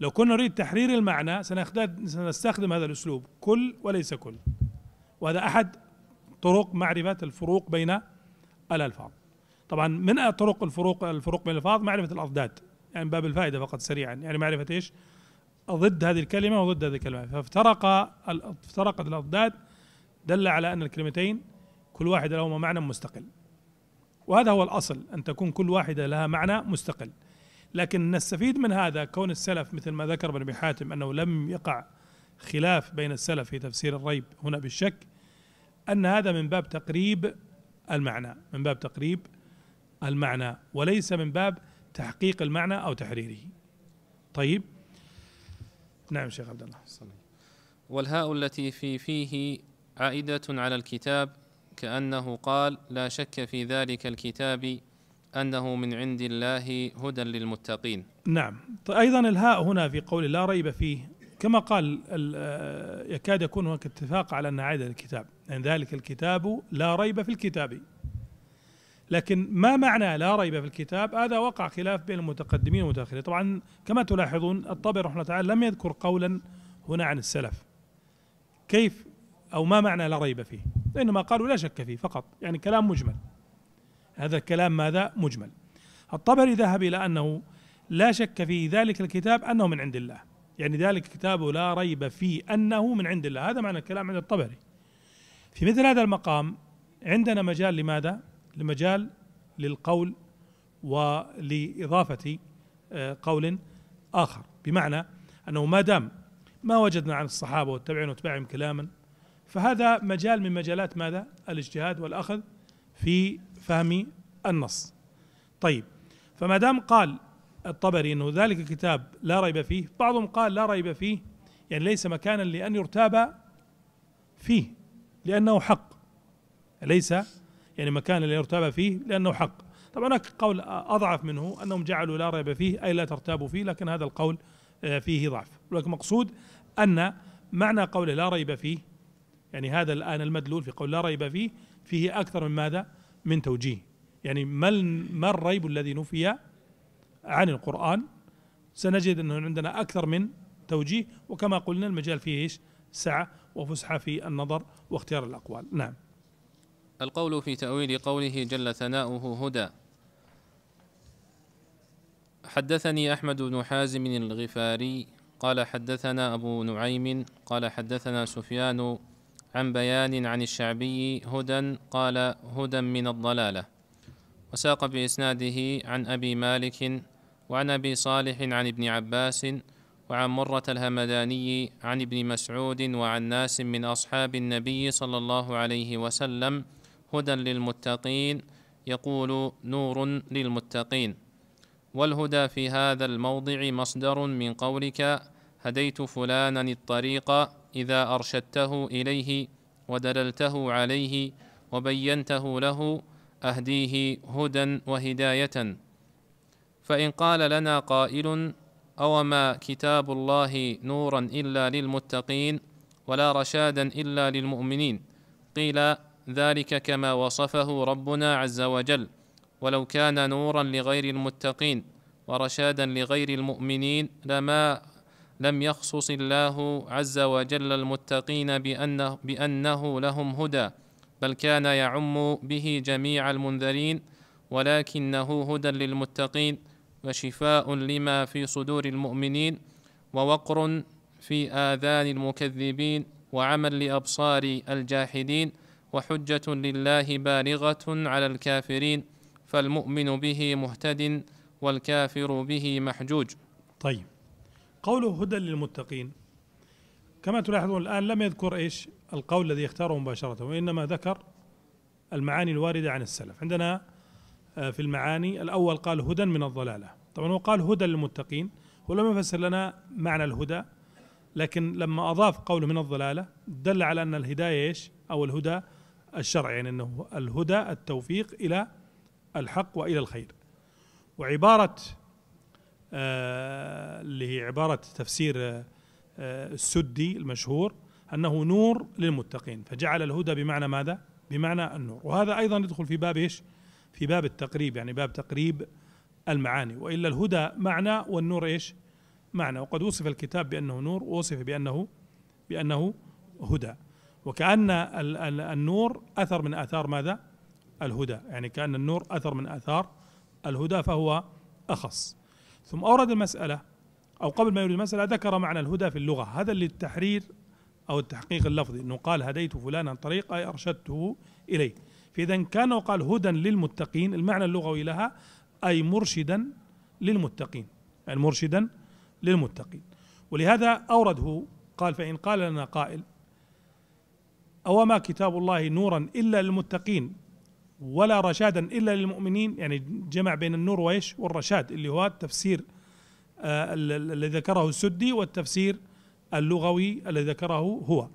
لو كنا نريد تحرير المعنى سنستخدم هذا الأسلوب كل وليس كل وهذا أحد طرق معرفة الفروق بين الألفاظ طبعا من طرق الفروق الفروق بين الألفاظ معرفة الأضداد يعني باب الفائدة فقط سريعا يعني معرفة إيش ضد هذه الكلمة وضد هذه الكلمة فافترق افترقت الأضداد دل على أن الكلمتين كل واحدة لهما معنى مستقل وهذا هو الأصل أن تكون كل واحدة لها معنى مستقل لكن نستفيد من هذا كون السلف مثل ما ذكر ابن أبي حاتم أنه لم يقع خلاف بين السلف في تفسير الريب هنا بالشك أن هذا من باب تقريب المعنى من باب تقريب المعنى وليس من باب تحقيق المعنى أو تحريره طيب نعم شيخ عبد الله والهاء التي في فيه عائدة على الكتاب كأنه قال لا شك في ذلك الكتاب أنه من عند الله هدى للمتقين نعم طيب، أيضا الهاء هنا في قول لا ريب فيه كما قال آه، يكاد يكون هناك اتفاق على أن عدد الكتاب يعني ذلك الكتاب لا ريب في الكتاب لكن ما معنى لا ريب في الكتاب هذا وقع خلاف بين المتقدمين والمتأخرين طبعا كما تلاحظون الطبري رحمه الله تعالى لم يذكر قولا هنا عن السلف كيف أو ما معنى لا ريب فيه وإنما قالوا لا شك فيه فقط يعني كلام مجمل هذا الكلام ماذا مجمل الطبري ذهب إلى أنه لا شك في ذلك الكتاب أنه من عند الله يعني ذلك كتابه لا ريب فيه أنه من عند الله هذا معنى الكلام عند الطبري في مثل هذا المقام عندنا مجال لماذا لمجال للقول ولإضافة آه، قول آخر بمعنى أنه ما دام ما وجدنا عن الصحابة والتابعين واتباعهم كلاما فهذا مجال من مجالات ماذا؟ الاجتهاد والاخذ في فهم النص. طيب فما دام قال الطبري انه ذلك الكتاب لا ريب فيه، بعضهم قال لا ريب فيه يعني ليس مكانا لان يرتاب فيه لانه حق. ليس يعني مكانا ليرتاب فيه لانه حق. طبعا هناك قول اضعف منه انهم جعلوا لا ريب فيه اي لا ترتابوا فيه لكن هذا القول آه، فيه ضعف، ولكن مقصود ان معنى قوله لا ريب فيه يعني هذا الآن المدلول في قول لا ريب فيه فيه أكثر من ماذا من توجيه يعني ما ما الريب الذي نفي عن القرآن سنجد أنه عندنا أكثر من توجيه وكما قلنا المجال فيه إيش سعة وفسحة في النظر واختيار الأقوال نعم القول في تأويل قوله جل ثناؤه هدى حدثني أحمد بن حازم الغفاري قال حدثنا أبو نعيم قال حدثنا سفيان عن بيان عن الشعبي هدى قال هدى من الضلاله وساق باسناده عن ابي مالك وعن ابي صالح عن ابن عباس وعن مره الهمداني عن ابن مسعود وعن ناس من اصحاب النبي صلى الله عليه وسلم هدى للمتقين يقول نور للمتقين والهدى في هذا الموضع مصدر من قولك هديت فلانا الطريق إذا أرشدته إليه ودللته عليه وبينته له أهديه هدى وهداية فإن قال لنا قائل أوما كتاب الله نورا إلا للمتقين ولا رشادا إلا للمؤمنين قيل ذلك كما وصفه ربنا عز وجل ولو كان نورا لغير المتقين ورشادا لغير المؤمنين لما لم يخصص الله عز وجل المتقين بأنه, بأنه لهم هدى بل كان يعم به جميع المنذرين ولكنه هدى للمتقين وشفاء لما في صدور المؤمنين ووقر في آذان المكذبين وعمل لأبصار الجاحدين وحجة لله بالغة على الكافرين فالمؤمن به مهتد والكافر به محجوج. طيب. قوله هدى للمتقين كما تلاحظون الآن لم يذكر إيش القول الذي يختاره مباشرة وإنما ذكر المعاني الواردة عن السلف عندنا آه، في المعاني الأول قال هدى من الضلالة طبعا هو قال هدى للمتقين هو لم يفسر لنا معنى الهدى لكن لما أضاف قوله من الضلالة دل على أن الهداية إيش أو الهدى الشرع يعني أنه الهدى التوفيق إلى الحق وإلى الخير وعبارة آه، اللي هي عبارة تفسير آه، آه، السدي المشهور أنه نور للمتقين فجعل الهدى بمعنى ماذا؟ بمعنى النور وهذا أيضا يدخل في باب إيش؟ في باب التقريب يعني باب تقريب المعاني وإلا الهدى معنى والنور إيش؟ معنى وقد وصف الكتاب بأنه نور ووصف بأنه بأنه هدى وكأن النور أثر من آثار ماذا؟ الهدى يعني كأن النور أثر من آثار الهدى فهو أخص ثم أورد المسألة أو قبل ما يورد المسألة ذكر معنى الهدى في اللغة هذا للتحرير أو التحقيق اللفظي أنه قال هديت فلانا طريق أي أرشدته إليه فإذا كان وقال هدى للمتقين المعنى اللغوي لها أي مرشدا للمتقين يعني مرشدا للمتقين ولهذا أورده قال فإن قال لنا قائل أوما كتاب الله نورا إلا للمتقين ولا رشادا الا للمؤمنين يعني جمع بين النور وايش والرشاد اللي هو التفسير آه، الذي ذكره السدي والتفسير اللغوي الذي ذكره هو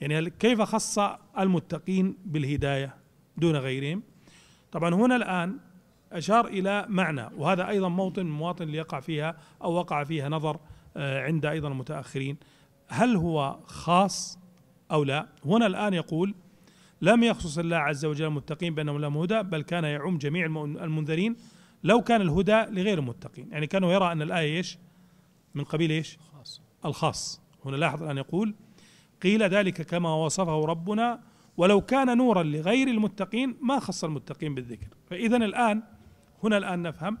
يعني كيف خص المتقين بالهدايه دون غيرهم طبعا هنا الان اشار الى معنى وهذا ايضا موطن مواطن ليقع فيها او وقع فيها نظر آه، عند ايضا المتاخرين هل هو خاص او لا هنا الان يقول لم يخصص الله عز وجل المتقين بأنهم لهم هدى بل كان يعم جميع المنذرين لو كان الهدى لغير المتقين يعني كانوا يرى أن الآية إيش من قبيل إيش الخاص هنا لاحظ الآن يقول قيل ذلك كما وصفه ربنا ولو كان نورا لغير المتقين ما خص المتقين بالذكر فإذا الآن هنا الآن نفهم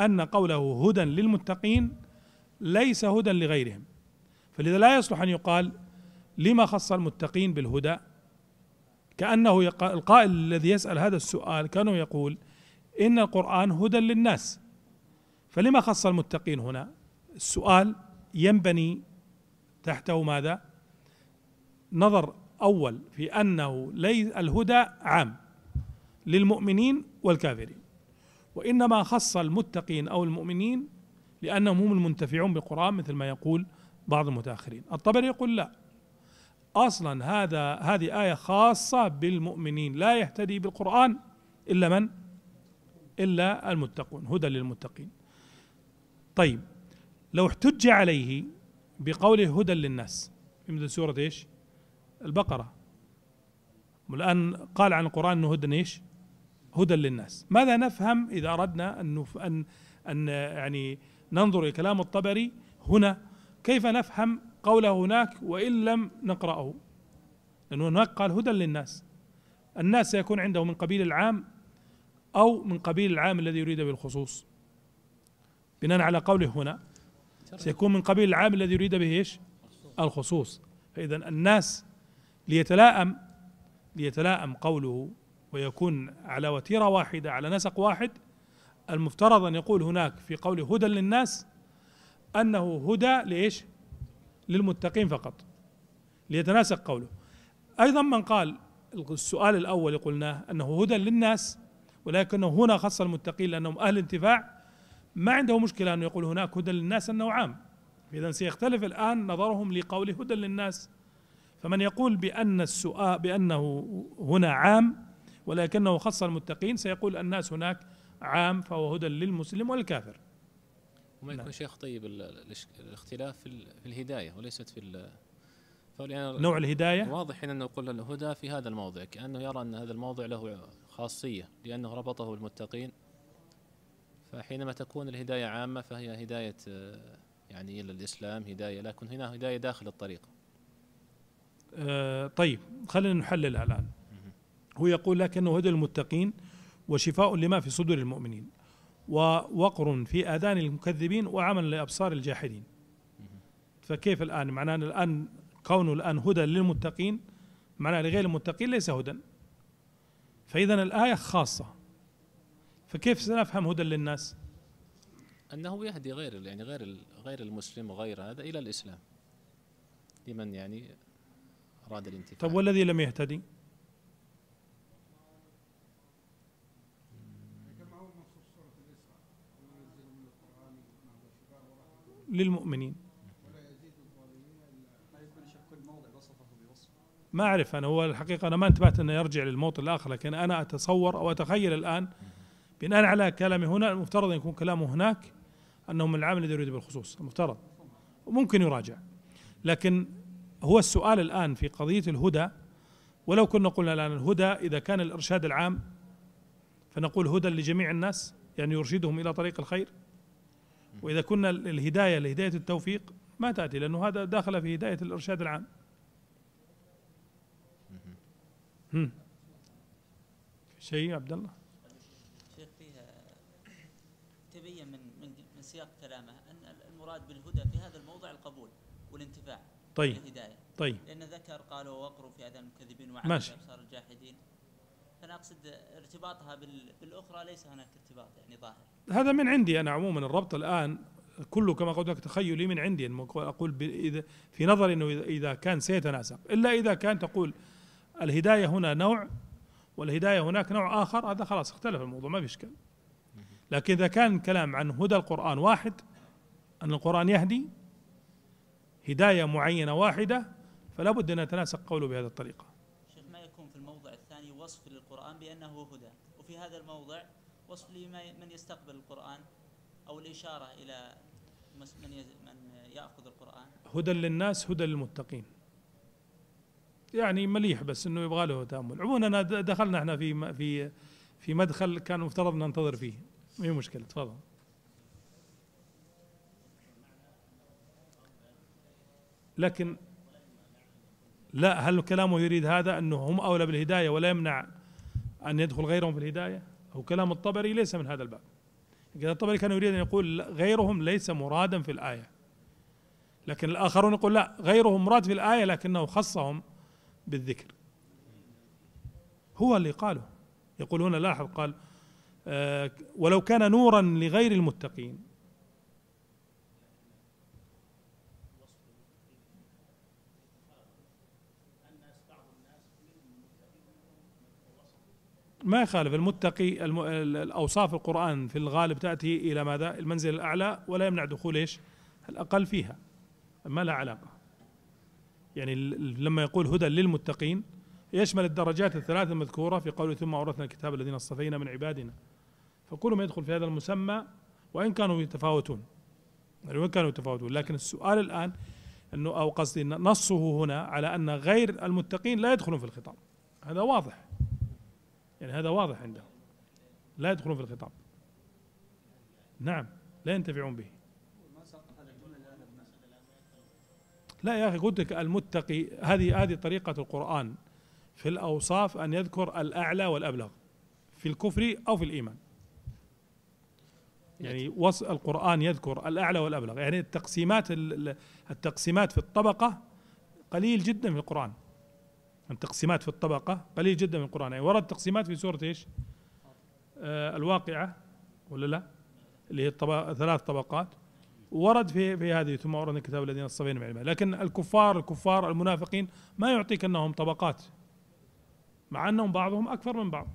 أن قوله هدى للمتقين ليس هدى لغيرهم فلذا لا يصلح أن يقال لما خص المتقين بالهدى كأنه يق... القائل الذي يسأل هذا السؤال كانه يقول إن القرآن هدى للناس فلما خص المتقين هنا السؤال ينبني تحته ماذا نظر أول في أنه لي الهدى عام للمؤمنين والكافرين وإنما خص المتقين أو المؤمنين لأنهم هم المنتفعون بالقرآن مثل ما يقول بعض المتأخرين الطبري يقول لا اصلا هذا هذه ايه خاصه بالمؤمنين لا يهتدي بالقران الا من الا المتقون هدى للمتقين طيب لو احتج عليه بقوله هدى للناس في مثل سوره ايش البقره والان قال عن القران انه هدى ايش هدى للناس ماذا نفهم اذا اردنا ان ان ان يعني ننظر الى كلام الطبري هنا كيف نفهم قوله هناك وإن لم نقرأه لأنه هناك قال هدى للناس الناس سيكون عنده من قبيل العام أو من قبيل العام الذي يريد بالخصوص بناء على قوله هنا سيكون من قبيل العام الذي يريد به ايش؟ الخصوص فإذا الناس ليتلائم ليتلائم قوله ويكون على وتيرة واحدة على نسق واحد المفترض أن يقول هناك في قوله هدى للناس أنه هدى لإيش؟ للمتقين فقط ليتناسق قوله أيضا من قال السؤال الأول قلناه أنه هدى للناس ولكنه هنا خص المتقين لأنهم أهل انتفاع ما عنده مشكلة أنه يقول هناك هدى للناس أنه عام إذا سيختلف الآن نظرهم لقول هدى للناس فمن يقول بأن السؤال بأنه هنا عام ولكنه خص المتقين سيقول الناس هناك عام فهو هدى للمسلم والكافر وما يكون نعم. شيخ طيب الاختلاف في, في الهدايه وليست في نوع الهدايه واضح حين انه قل الهدى في هذا الموضع كانه يرى ان هذا الموضع له خاصيه لانه ربطه بالمتقين فحينما تكون الهدايه عامه فهي هدايه يعني الى الاسلام هدايه لكن هنا هدايه داخل الطريق أه طيب خلينا نحللها الان هو يقول لكنه هدى المتقين وشفاء لما في صدور المؤمنين ووقر في آذان المكذبين وعمل لأبصار الجاحدين فكيف الآن معناه الآن كونه الآن هدى للمتقين معناه لغير المتقين ليس هدى فإذا الآية خاصة فكيف سنفهم هدى للناس؟ أنه يهدي غير يعني غير غير المسلم وغير هذا إلى الإسلام لمن يعني أراد الانتفاع طب والذي لم يهتدي؟ للمؤمنين ما أعرف أنا هو الحقيقة أنا ما انتبهت أنه يرجع للموطن الآخر لكن أنا أتصور أو أتخيل الآن بناء على كلامي هنا المفترض أن يكون كلامه هناك أنه من العام الذي يريد بالخصوص المفترض وممكن يراجع لكن هو السؤال الآن في قضية الهدى ولو كنا قلنا الآن الهدى إذا كان الإرشاد العام فنقول هدى لجميع الناس يعني يرشدهم إلى طريق الخير وإذا كنا الهداية لهداية التوفيق ما تأتي لأنه هذا داخل في هداية الإرشاد العام شيء عبد الله شيخ فيها تبين من من من سياق كلامه أن المراد بالهدى في هذا الموضع القبول والانتفاع طيب الهداية طيب لأن ذكر قالوا وقروا في أذان المكذبين وعن أبصار الجاحدين لكن اقصد ارتباطها بالاخرى ليس هناك ارتباط يعني ظاهر هذا من عندي انا عموما الربط الان كله كما قلت لك تخيلي من عندي اقول اذا في نظري انه اذا كان سيتناسق الا اذا كان تقول الهدايه هنا نوع والهدايه هناك نوع اخر هذا خلاص اختلف الموضوع ما في اشكال لكن اذا كان الكلام عن هدى القران واحد ان القران يهدي هدايه معينه واحده فلا بد ان يتناسق قوله بهذه الطريقه القرآن بأنه هدى وفي هذا الموضع وصف لمن يستقبل القرآن أو الإشارة إلى من من يأخذ القرآن هدى للناس هدى للمتقين يعني مليح بس انه يبغى له تامل عموما دخلنا احنا في في في مدخل كان مفترض ننتظر فيه ما هي مشكله تفضل لكن لا هل كلامه يريد هذا انه هم اولى بالهدايه ولا يمنع أن يدخل غيرهم في الهداية أو كلام الطبري ليس من هذا الباب لكن الطبري كان يريد أن يقول غيرهم ليس مرادا في الآية لكن الآخرون يقول لا غيرهم مراد في الآية لكنه خصهم بالذكر هو اللي قاله يقول هنا لاحظ قال آه، ولو كان نورا لغير المتقين ما يخالف المتقي الم... الاوصاف القران في الغالب تاتي الى ماذا؟ المنزل الاعلى ولا يمنع دخول ايش؟ الاقل فيها ما لها علاقه يعني لما يقول هدى للمتقين يشمل الدرجات الثلاث المذكوره في قوله ثم اورثنا الكتاب الذين اصطفينا من عبادنا فكل ما يدخل في هذا المسمى وان كانوا يتفاوتون يعني وان كانوا يتفاوتون لكن السؤال الان انه او قصدي نصه هنا على ان غير المتقين لا يدخلون في الخطاب هذا واضح يعني هذا واضح عندهم لا يدخلون في الخطاب نعم لا ينتفعون به لا يا اخي قلت لك المتقي هذه هذه طريقه القران في الاوصاف ان يذكر الاعلى والابلغ في الكفر او في الايمان يعني وصف القرآن يذكر الأعلى والأبلغ يعني التقسيمات التقسيمات في الطبقة قليل جدا في القرآن التقسيمات في الطبقة قليل جدا من القرآن يعني ورد تقسيمات في سورة إيش آه الواقعة ولا لا اللي هي الطبق ثلاث طبقات ورد في في هذه ثم ورد كتاب الذين الصفين من لكن الكفار الكفار المنافقين ما يعطيك انهم طبقات مع انهم بعضهم اكثر من بعض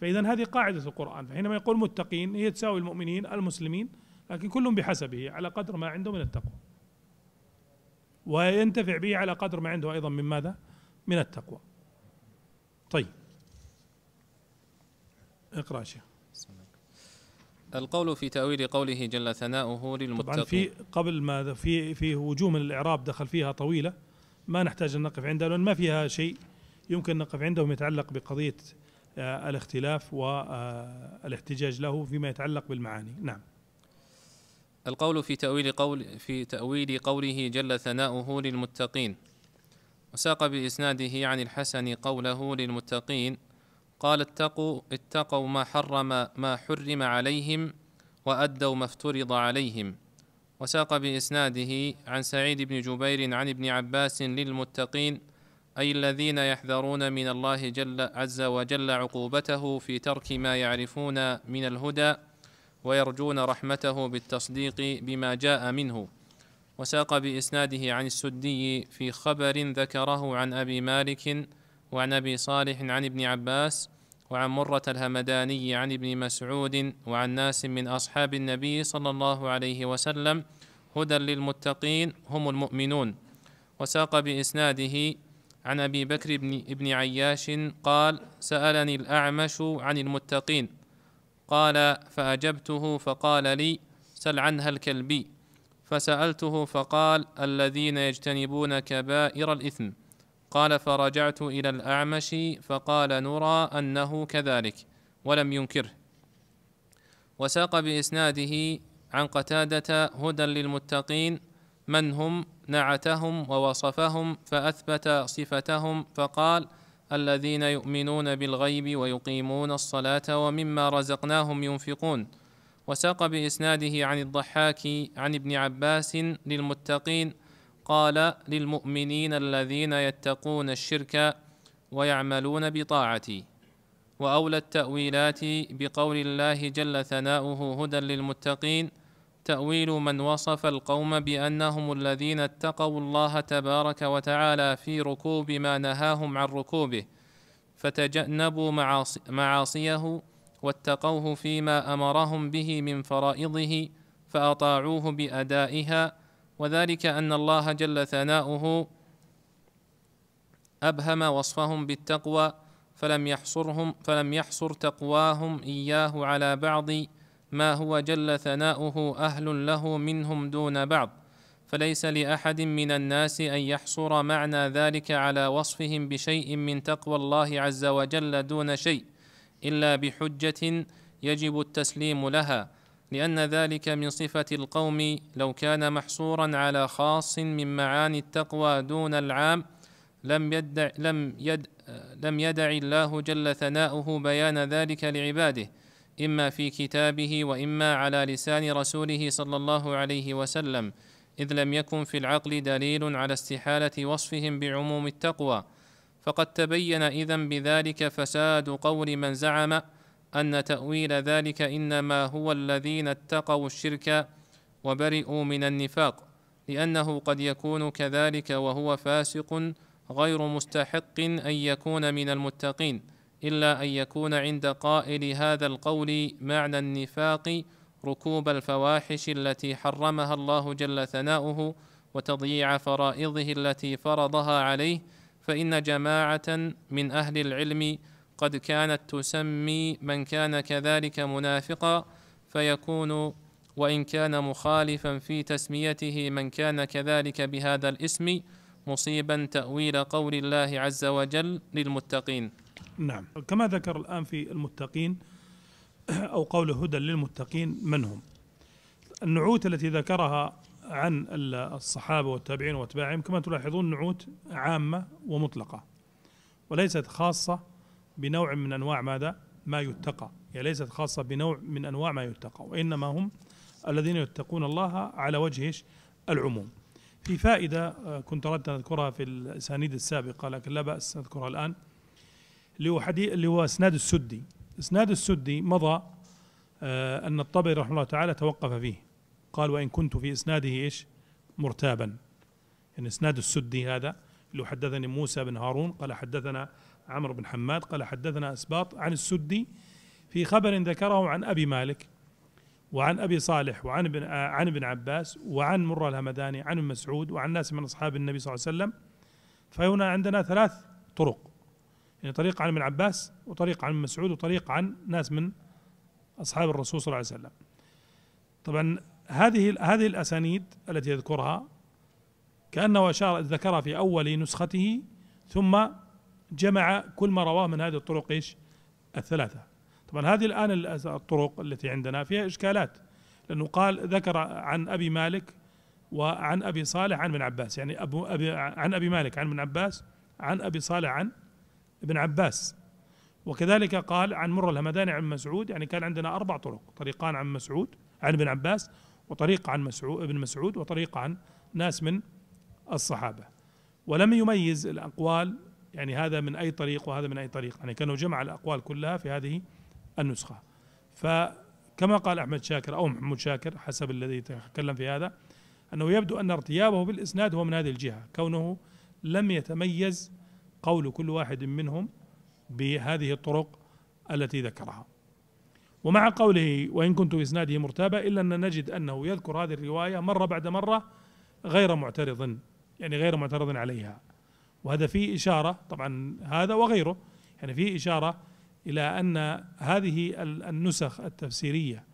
فاذا هذه قاعده القران فحينما يقول متقين هي تساوي المؤمنين المسلمين لكن كلهم بحسبه على قدر ما عنده من التقوى وينتفع به على قدر ما عنده ايضا من ماذا؟ من التقوى طيب اقرأ شيخ القول في تأويل قوله جل ثناؤه للمتقين طبعا في قبل ما في في وجوه من الإعراب دخل فيها طويلة ما نحتاج أن نقف عندها لأن ما فيها شيء يمكن نقف عنده يتعلق بقضية آه، الاختلاف والاحتجاج آه، له فيما يتعلق بالمعاني نعم القول في تأويل قول في تأويل قوله جل ثناؤه للمتقين وساق بإسناده عن الحسن قوله للمتقين قال اتقوا اتقوا ما حرم ما حرم عليهم وأدوا ما افترض عليهم وساق بإسناده عن سعيد بن جبير عن ابن عباس للمتقين أي الذين يحذرون من الله جل عز وجل عقوبته في ترك ما يعرفون من الهدى ويرجون رحمته بالتصديق بما جاء منه وساق بإسناده عن السدي في خبر ذكره عن أبي مالك وعن أبي صالح عن ابن عباس وعن مرة الهمداني عن ابن مسعود وعن ناس من أصحاب النبي صلى الله عليه وسلم هدى للمتقين هم المؤمنون وساق بإسناده عن أبي بكر بن, ابن عياش قال سألني الأعمش عن المتقين قال فأجبته فقال لي سل عنها الكلبي فسالته فقال الذين يجتنبون كبائر الاثم قال فرجعت الى الاعمش فقال نرى انه كذلك ولم ينكره وساق باسناده عن قتاده هدى للمتقين من هم نعتهم ووصفهم فاثبت صفتهم فقال الذين يؤمنون بالغيب ويقيمون الصلاه ومما رزقناهم ينفقون وساق بإسناده عن الضحاك عن ابن عباس للمتقين قال للمؤمنين الذين يتقون الشرك ويعملون بطاعتي وأولى التأويلات بقول الله جل ثناؤه هدى للمتقين تأويل من وصف القوم بأنهم الذين اتقوا الله تبارك وتعالى في ركوب ما نهاهم عن ركوبه فتجنبوا معاصيه واتقوه فيما امرهم به من فرائضه فاطاعوه بادائها وذلك ان الله جل ثناؤه ابهم وصفهم بالتقوى فلم يحصرهم فلم يحصر تقواهم اياه على بعض ما هو جل ثناؤه اهل له منهم دون بعض فليس لاحد من الناس ان يحصر معنى ذلك على وصفهم بشيء من تقوى الله عز وجل دون شيء إلا بحجة يجب التسليم لها لأن ذلك من صفة القوم لو كان محصورا على خاص من معاني التقوى دون العام لم يدع لم يد لم يدع الله جل ثناؤه بيان ذلك لعباده إما في كتابه وإما على لسان رسوله صلى الله عليه وسلم إذ لم يكن في العقل دليل على استحالة وصفهم بعموم التقوى فقد تبين إذا بذلك فساد قول من زعم أن تأويل ذلك إنما هو الذين اتقوا الشرك وبرئوا من النفاق لأنه قد يكون كذلك وهو فاسق غير مستحق أن يكون من المتقين إلا أن يكون عند قائل هذا القول معنى النفاق ركوب الفواحش التي حرمها الله جل ثناؤه وتضييع فرائضه التي فرضها عليه فإن جماعة من أهل العلم قد كانت تسمي من كان كذلك منافقا فيكون وإن كان مخالفا في تسميته من كان كذلك بهذا الاسم مصيبا تأويل قول الله عز وجل للمتقين نعم كما ذكر الآن في المتقين أو قول هدى للمتقين من هم النعوت التي ذكرها عن الصحابة والتابعين وأتباعهم كما تلاحظون نعوت عامة ومطلقة وليست خاصة بنوع من أنواع ماذا؟ ما يتقى هي يعني ليست خاصة بنوع من أنواع ما يتقى وإنما هم الذين يتقون الله على وجه العموم في فائدة آه، كنت أردت أن أذكرها في الأسانيد السابقة لكن لا بأس أذكرها الآن اللي هو إسناد السدي إسناد السدي مضى آه، أن الطبري رحمه الله تعالى توقف فيه قال وإن كنت في إسناده إيش مرتابا يعني إسناد السدي هذا اللي حدثني موسى بن هارون قال حدثنا عمرو بن حماد قال حدثنا أسباط عن السدي في خبر ذكره عن أبي مالك وعن أبي صالح وعن ابن عن ابن عباس وعن مرة الهمداني عن مسعود وعن ناس من أصحاب النبي صلى الله عليه وسلم فهنا عندنا ثلاث طرق يعني طريق عن ابن عباس وطريق عن مسعود وطريق عن ناس من أصحاب الرسول صلى الله عليه وسلم طبعا هذه هذه الاسانيد التي يذكرها كانه اشار ذكرها في اول نسخته ثم جمع كل ما رواه من هذه الطرق ايش؟ الثلاثه. طبعا هذه الان الطرق التي عندنا فيها اشكالات لانه قال ذكر عن ابي مالك وعن ابي صالح عن ابن عباس يعني ابو أبي عن ابي مالك عن ابن عباس عن ابي صالح عن ابن عباس وكذلك قال عن مر الهمداني عن مسعود يعني كان عندنا اربع طرق طريقان عن مسعود عن ابن عباس وطريقة عن مسعود ابن مسعود وطريقة عن ناس من الصحابة ولم يميز الأقوال يعني هذا من أي طريق وهذا من أي طريق يعني كانوا جمع الأقوال كلها في هذه النسخة فكما قال أحمد شاكر أو محمود شاكر حسب الذي تكلم في هذا أنه يبدو أن ارتيابه بالإسناد هو من هذه الجهة كونه لم يتميز قول كل واحد منهم بهذه الطرق التي ذكرها ومع قوله وإن كنت بإسناده مرتابة إلا أن نجد أنه يذكر هذه الرواية مرة بعد مرة غير معترض يعني غير معترض عليها وهذا فيه إشارة طبعا هذا وغيره يعني فيه إشارة إلى أن هذه النسخ التفسيرية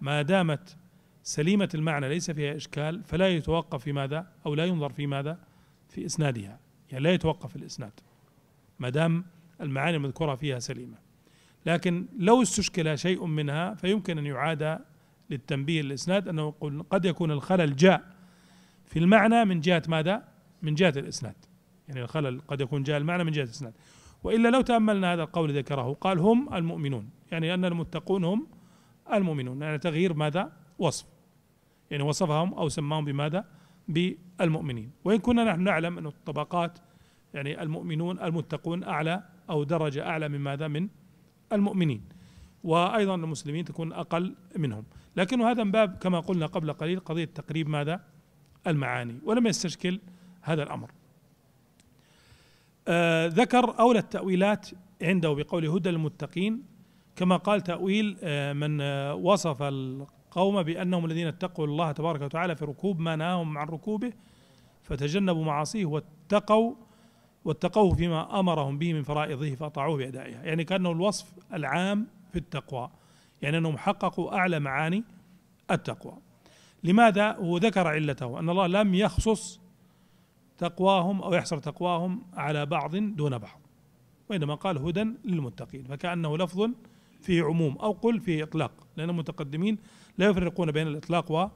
ما دامت سليمة المعنى ليس فيها إشكال فلا يتوقف في ماذا أو لا ينظر في ماذا في إسنادها يعني لا يتوقف الإسناد ما دام المعاني المذكورة فيها سليمة لكن لو استشكل شيء منها فيمكن أن يعاد للتنبيه للإسناد أنه قد يكون الخلل جاء في المعنى من جهة ماذا؟ من جهة الإسناد يعني الخلل قد يكون جاء المعنى من جهة الإسناد وإلا لو تأملنا هذا القول ذكره قال هم المؤمنون يعني أن المتقون هم المؤمنون يعني تغيير ماذا؟ وصف يعني وصفهم أو سماهم بماذا؟ بالمؤمنين وإن كنا نحن نعلم أن الطبقات يعني المؤمنون المتقون أعلى أو درجة أعلى من ماذا؟ من المؤمنين وأيضا المسلمين تكون أقل منهم لكن هذا من باب كما قلنا قبل قليل قضية تقريب ماذا المعاني ولم يستشكل هذا الأمر آه ذكر أولى التأويلات عنده بقول هدى للمتقين كما قال تأويل آه من آه وصف القوم بأنهم الذين اتقوا الله تبارك وتعالى في ركوب ما نهاهم عن ركوبه فتجنبوا معاصيه واتقوا واتقوه فيما امرهم به من فرائضه فاطاعوه بادائها، يعني كانه الوصف العام في التقوى، يعني انهم حققوا اعلى معاني التقوى. لماذا؟ هو ذكر علته ان الله لم يخصص تقواهم او يحصر تقواهم على بعض دون بعض. وانما قال هدى للمتقين، فكانه لفظ فيه عموم او قل فيه اطلاق، لان المتقدمين لا يفرقون بين الاطلاق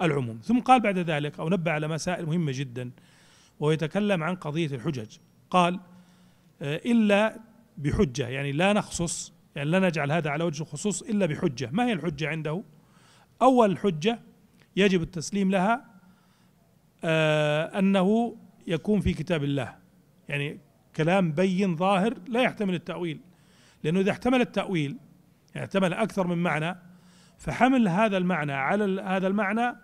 والعموم، ثم قال بعد ذلك او نبه على مسائل مهمه جدا وهو يتكلم عن قضية الحجج قال آه، إلا بحجة يعني لا نخصص يعني لا نجعل هذا على وجه الخصوص إلا بحجة ما هي الحجة عنده أول حجة يجب التسليم لها آه، أنه يكون في كتاب الله يعني كلام بين ظاهر لا يحتمل التأويل لأنه إذا احتمل التأويل يعني احتمل أكثر من معنى فحمل هذا المعنى على هذا المعنى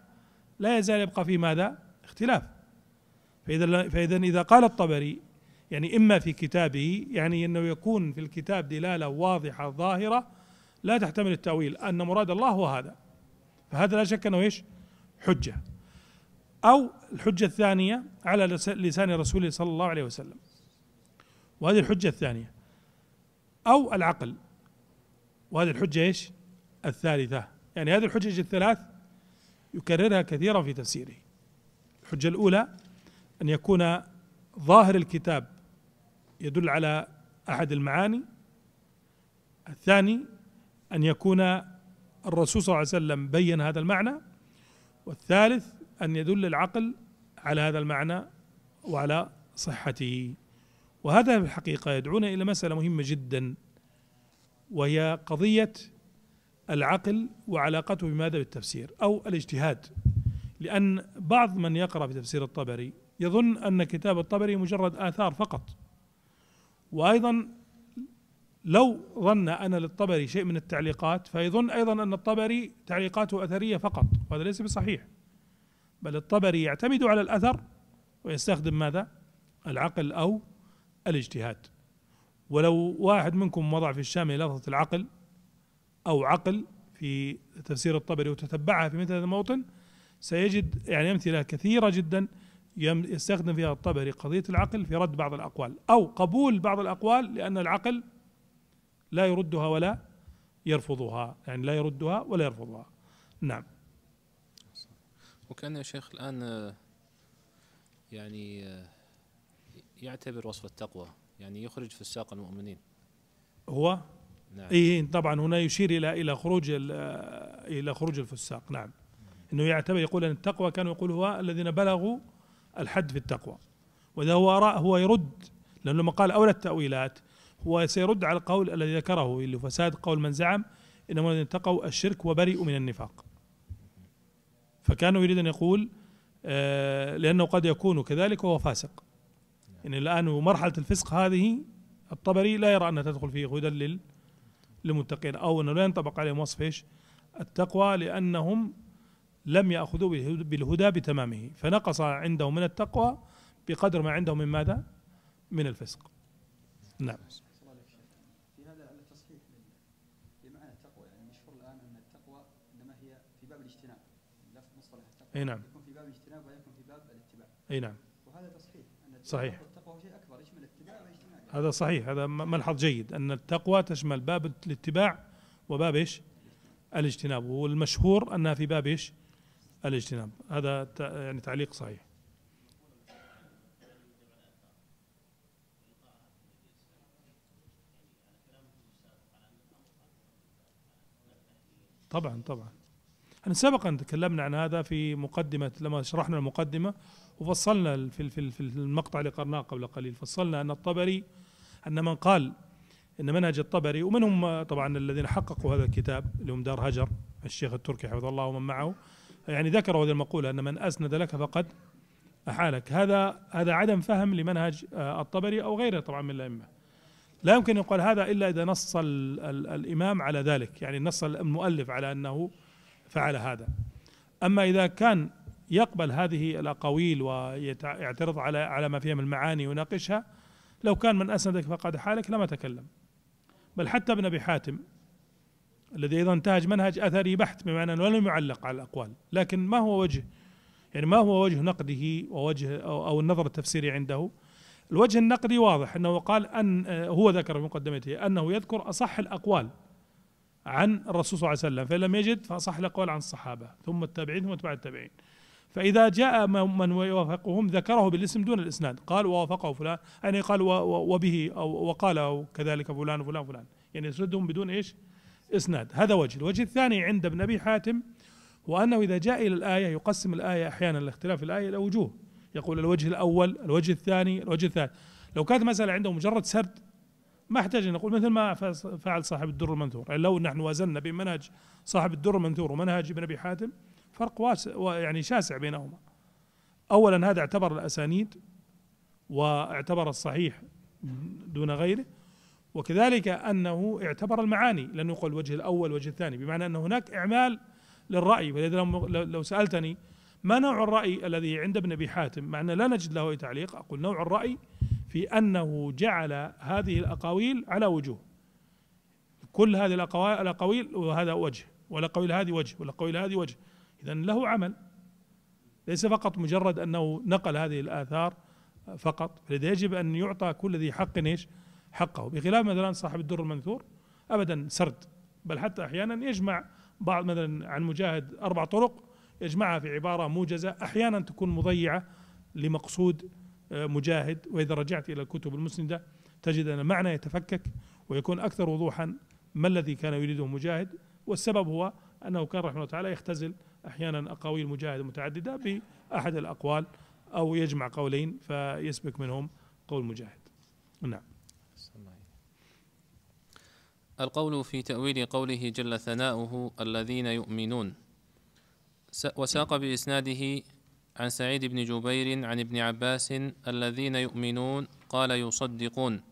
لا يزال يبقى فيه ماذا؟ اختلاف فإذا فإذا إذا قال الطبري يعني إما في كتابه يعني أنه يكون في الكتاب دلالة واضحة ظاهرة لا تحتمل التأويل أن مراد الله هو هذا فهذا لا شك أنه إيش حجة أو الحجة الثانية على لسان الله صلى الله عليه وسلم وهذه الحجة الثانية أو العقل وهذه الحجة ايش؟ الثالثة يعني هذه الحجج الثلاث يكررها كثيرا في تفسيره الحجة الأولى أن يكون ظاهر الكتاب يدل على أحد المعاني الثاني أن يكون الرسول صلى الله عليه وسلم بين هذا المعنى والثالث أن يدل العقل على هذا المعنى وعلى صحته وهذا في الحقيقة يدعونا إلى مسألة مهمة جدا وهي قضية العقل وعلاقته بماذا بالتفسير أو الاجتهاد لأن بعض من يقرأ في تفسير الطبري يظن أن كتاب الطبري مجرد آثار فقط وأيضا لو ظن أن للطبري شيء من التعليقات فيظن أيضا أن الطبري تعليقاته أثرية فقط وهذا ليس بصحيح بل الطبري يعتمد على الأثر ويستخدم ماذا؟ العقل أو الاجتهاد ولو واحد منكم وضع في الشام لفظة العقل أو عقل في تفسير الطبري وتتبعها في مثل هذا الموطن سيجد يعني أمثلة كثيرة جدا يستخدم فيها الطبري قضية العقل في رد بعض الأقوال أو قبول بعض الأقوال لأن العقل لا يردها ولا يرفضها يعني لا يردها ولا يرفضها نعم وكأن يا شيخ الآن يعني يعتبر وصف التقوى يعني يخرج في الساق المؤمنين هو نعم. إيه, إيه، طبعا هنا يشير إلى إلى خروج إلى خروج الفساق نعم أنه يعتبر يقول أن التقوى كانوا يقول هو الذين بلغوا الحد في التقوى وإذا هو هو يرد لأنه لما قال أولى التأويلات هو سيرد على القول الذي ذكره اللي فساد قول من زعم إنما الذين اتقوا الشرك وبرئوا من النفاق فكانوا يريد أن يقول آه، لأنه قد يكون كذلك وهو فاسق إن يعني الآن مرحلة الفسق هذه الطبري لا يرى أنها تدخل في هدى للمتقين أو أنه لا ينطبق عليهم وصف التقوى لأنهم لم يأخذوا بالهدى بتمامه فنقص عندهم من التقوى بقدر ما عندهم من ماذا؟ من الفسق نعم اي نعم يكون في باب الاجتناب ويكون في باب الاتباع اي نعم وهذا تصحيح أن صحيح والتقوى شيء اكبر يشمل الاتباع والاجتناب هذا صحيح هذا ملحظ جيد ان التقوى تشمل باب الاتباع وباب ايش؟ الاجتناب والمشهور انها في باب ايش؟ الاجتناب هذا يعني تعليق صحيح طبعا طبعا احنا سبقا تكلمنا عن هذا في مقدمه لما شرحنا المقدمه وفصلنا في في المقطع اللي قرناه قبل قليل فصلنا ان الطبري ان من قال ان منهج الطبري ومنهم طبعا الذين حققوا هذا الكتاب اللي هم دار هجر الشيخ التركي حفظه الله ومن معه يعني ذكروا هذه المقولة أن من أسند لك فقد أحالك هذا هذا عدم فهم لمنهج آه، الطبري أو غيره طبعا من الأئمة لا يمكن أن يقال هذا إلا إذا نص الإمام على ذلك يعني نص المؤلف على أنه فعل هذا أما إذا كان يقبل هذه الأقاويل ويعترض على على ما فيها من المعاني ويناقشها لو كان من أسندك فقد حالك لما تكلم بل حتى ابن أبي حاتم الذي ايضا انتهج منهج اثري بحت بمعنى انه لم يعلق على الاقوال لكن ما هو وجه يعني ما هو وجه نقده ووجه او, أو النظر التفسيري عنده الوجه النقدي واضح انه قال ان آه، هو ذكر في مقدمته انه يذكر اصح الاقوال عن الرسول صلى الله عليه وسلم فان لم يجد فاصح الاقوال عن الصحابه ثم التابعين ثم اتباع التابعين فاذا جاء من يوافقهم ذكره بالاسم دون الاسناد قال ووافقه فلان يعني قال وبه او وقال كذلك فلان وفلان وفلان يعني يسردهم بدون ايش؟ إسناد هذا وجه الوجه الثاني عند ابن أبي حاتم هو أنه إذا جاء إلى الآية يقسم الآية أحيانا لاختلاف الآية إلى وجوه يقول الوجه الأول الوجه الثاني الوجه الثالث لو كانت مسألة عنده مجرد سرد ما احتاج أن نقول مثل ما فعل صاحب الدر المنثور يعني لو نحن وزننا بين منهج صاحب الدر المنثور ومنهج ابن أبي حاتم فرق واسع يعني شاسع بينهما أولا هذا اعتبر الأسانيد واعتبر الصحيح دون غيره وكذلك أنه اعتبر المعاني لم يقل الوجه الأول والوجه الثاني بمعنى أن هناك إعمال للرأي ولذا لو سألتني ما نوع الرأي الذي عند ابن أبي حاتم مع أن لا نجد له اي تعليق أقول نوع الرأي في أنه جعل هذه الأقاويل على وجوه كل هذه الأقاويل وهذا وجه والأقاويل هذه وجه والأقاويل هذه وجه إذا له عمل ليس فقط مجرد أنه نقل هذه الآثار فقط فلذا يجب أن يعطى كل ذي حق إيش؟ حقه بخلاف مثلا صاحب الدر المنثور ابدا سرد بل حتى احيانا يجمع بعض مثلا عن مجاهد اربع طرق يجمعها في عباره موجزه احيانا تكون مضيعه لمقصود آه، مجاهد واذا رجعت الى الكتب المسنده تجد ان المعنى يتفكك ويكون اكثر وضوحا ما الذي كان يريده مجاهد والسبب هو انه كان رحمه الله تعالى يختزل احيانا اقاويل مجاهد متعدده باحد الاقوال او يجمع قولين فيسبك منهم قول مجاهد نعم القول في تأويل قوله جل ثناؤه الذين يؤمنون وساق بإسناده عن سعيد بن جبير عن ابن عباس الذين يؤمنون قال يصدقون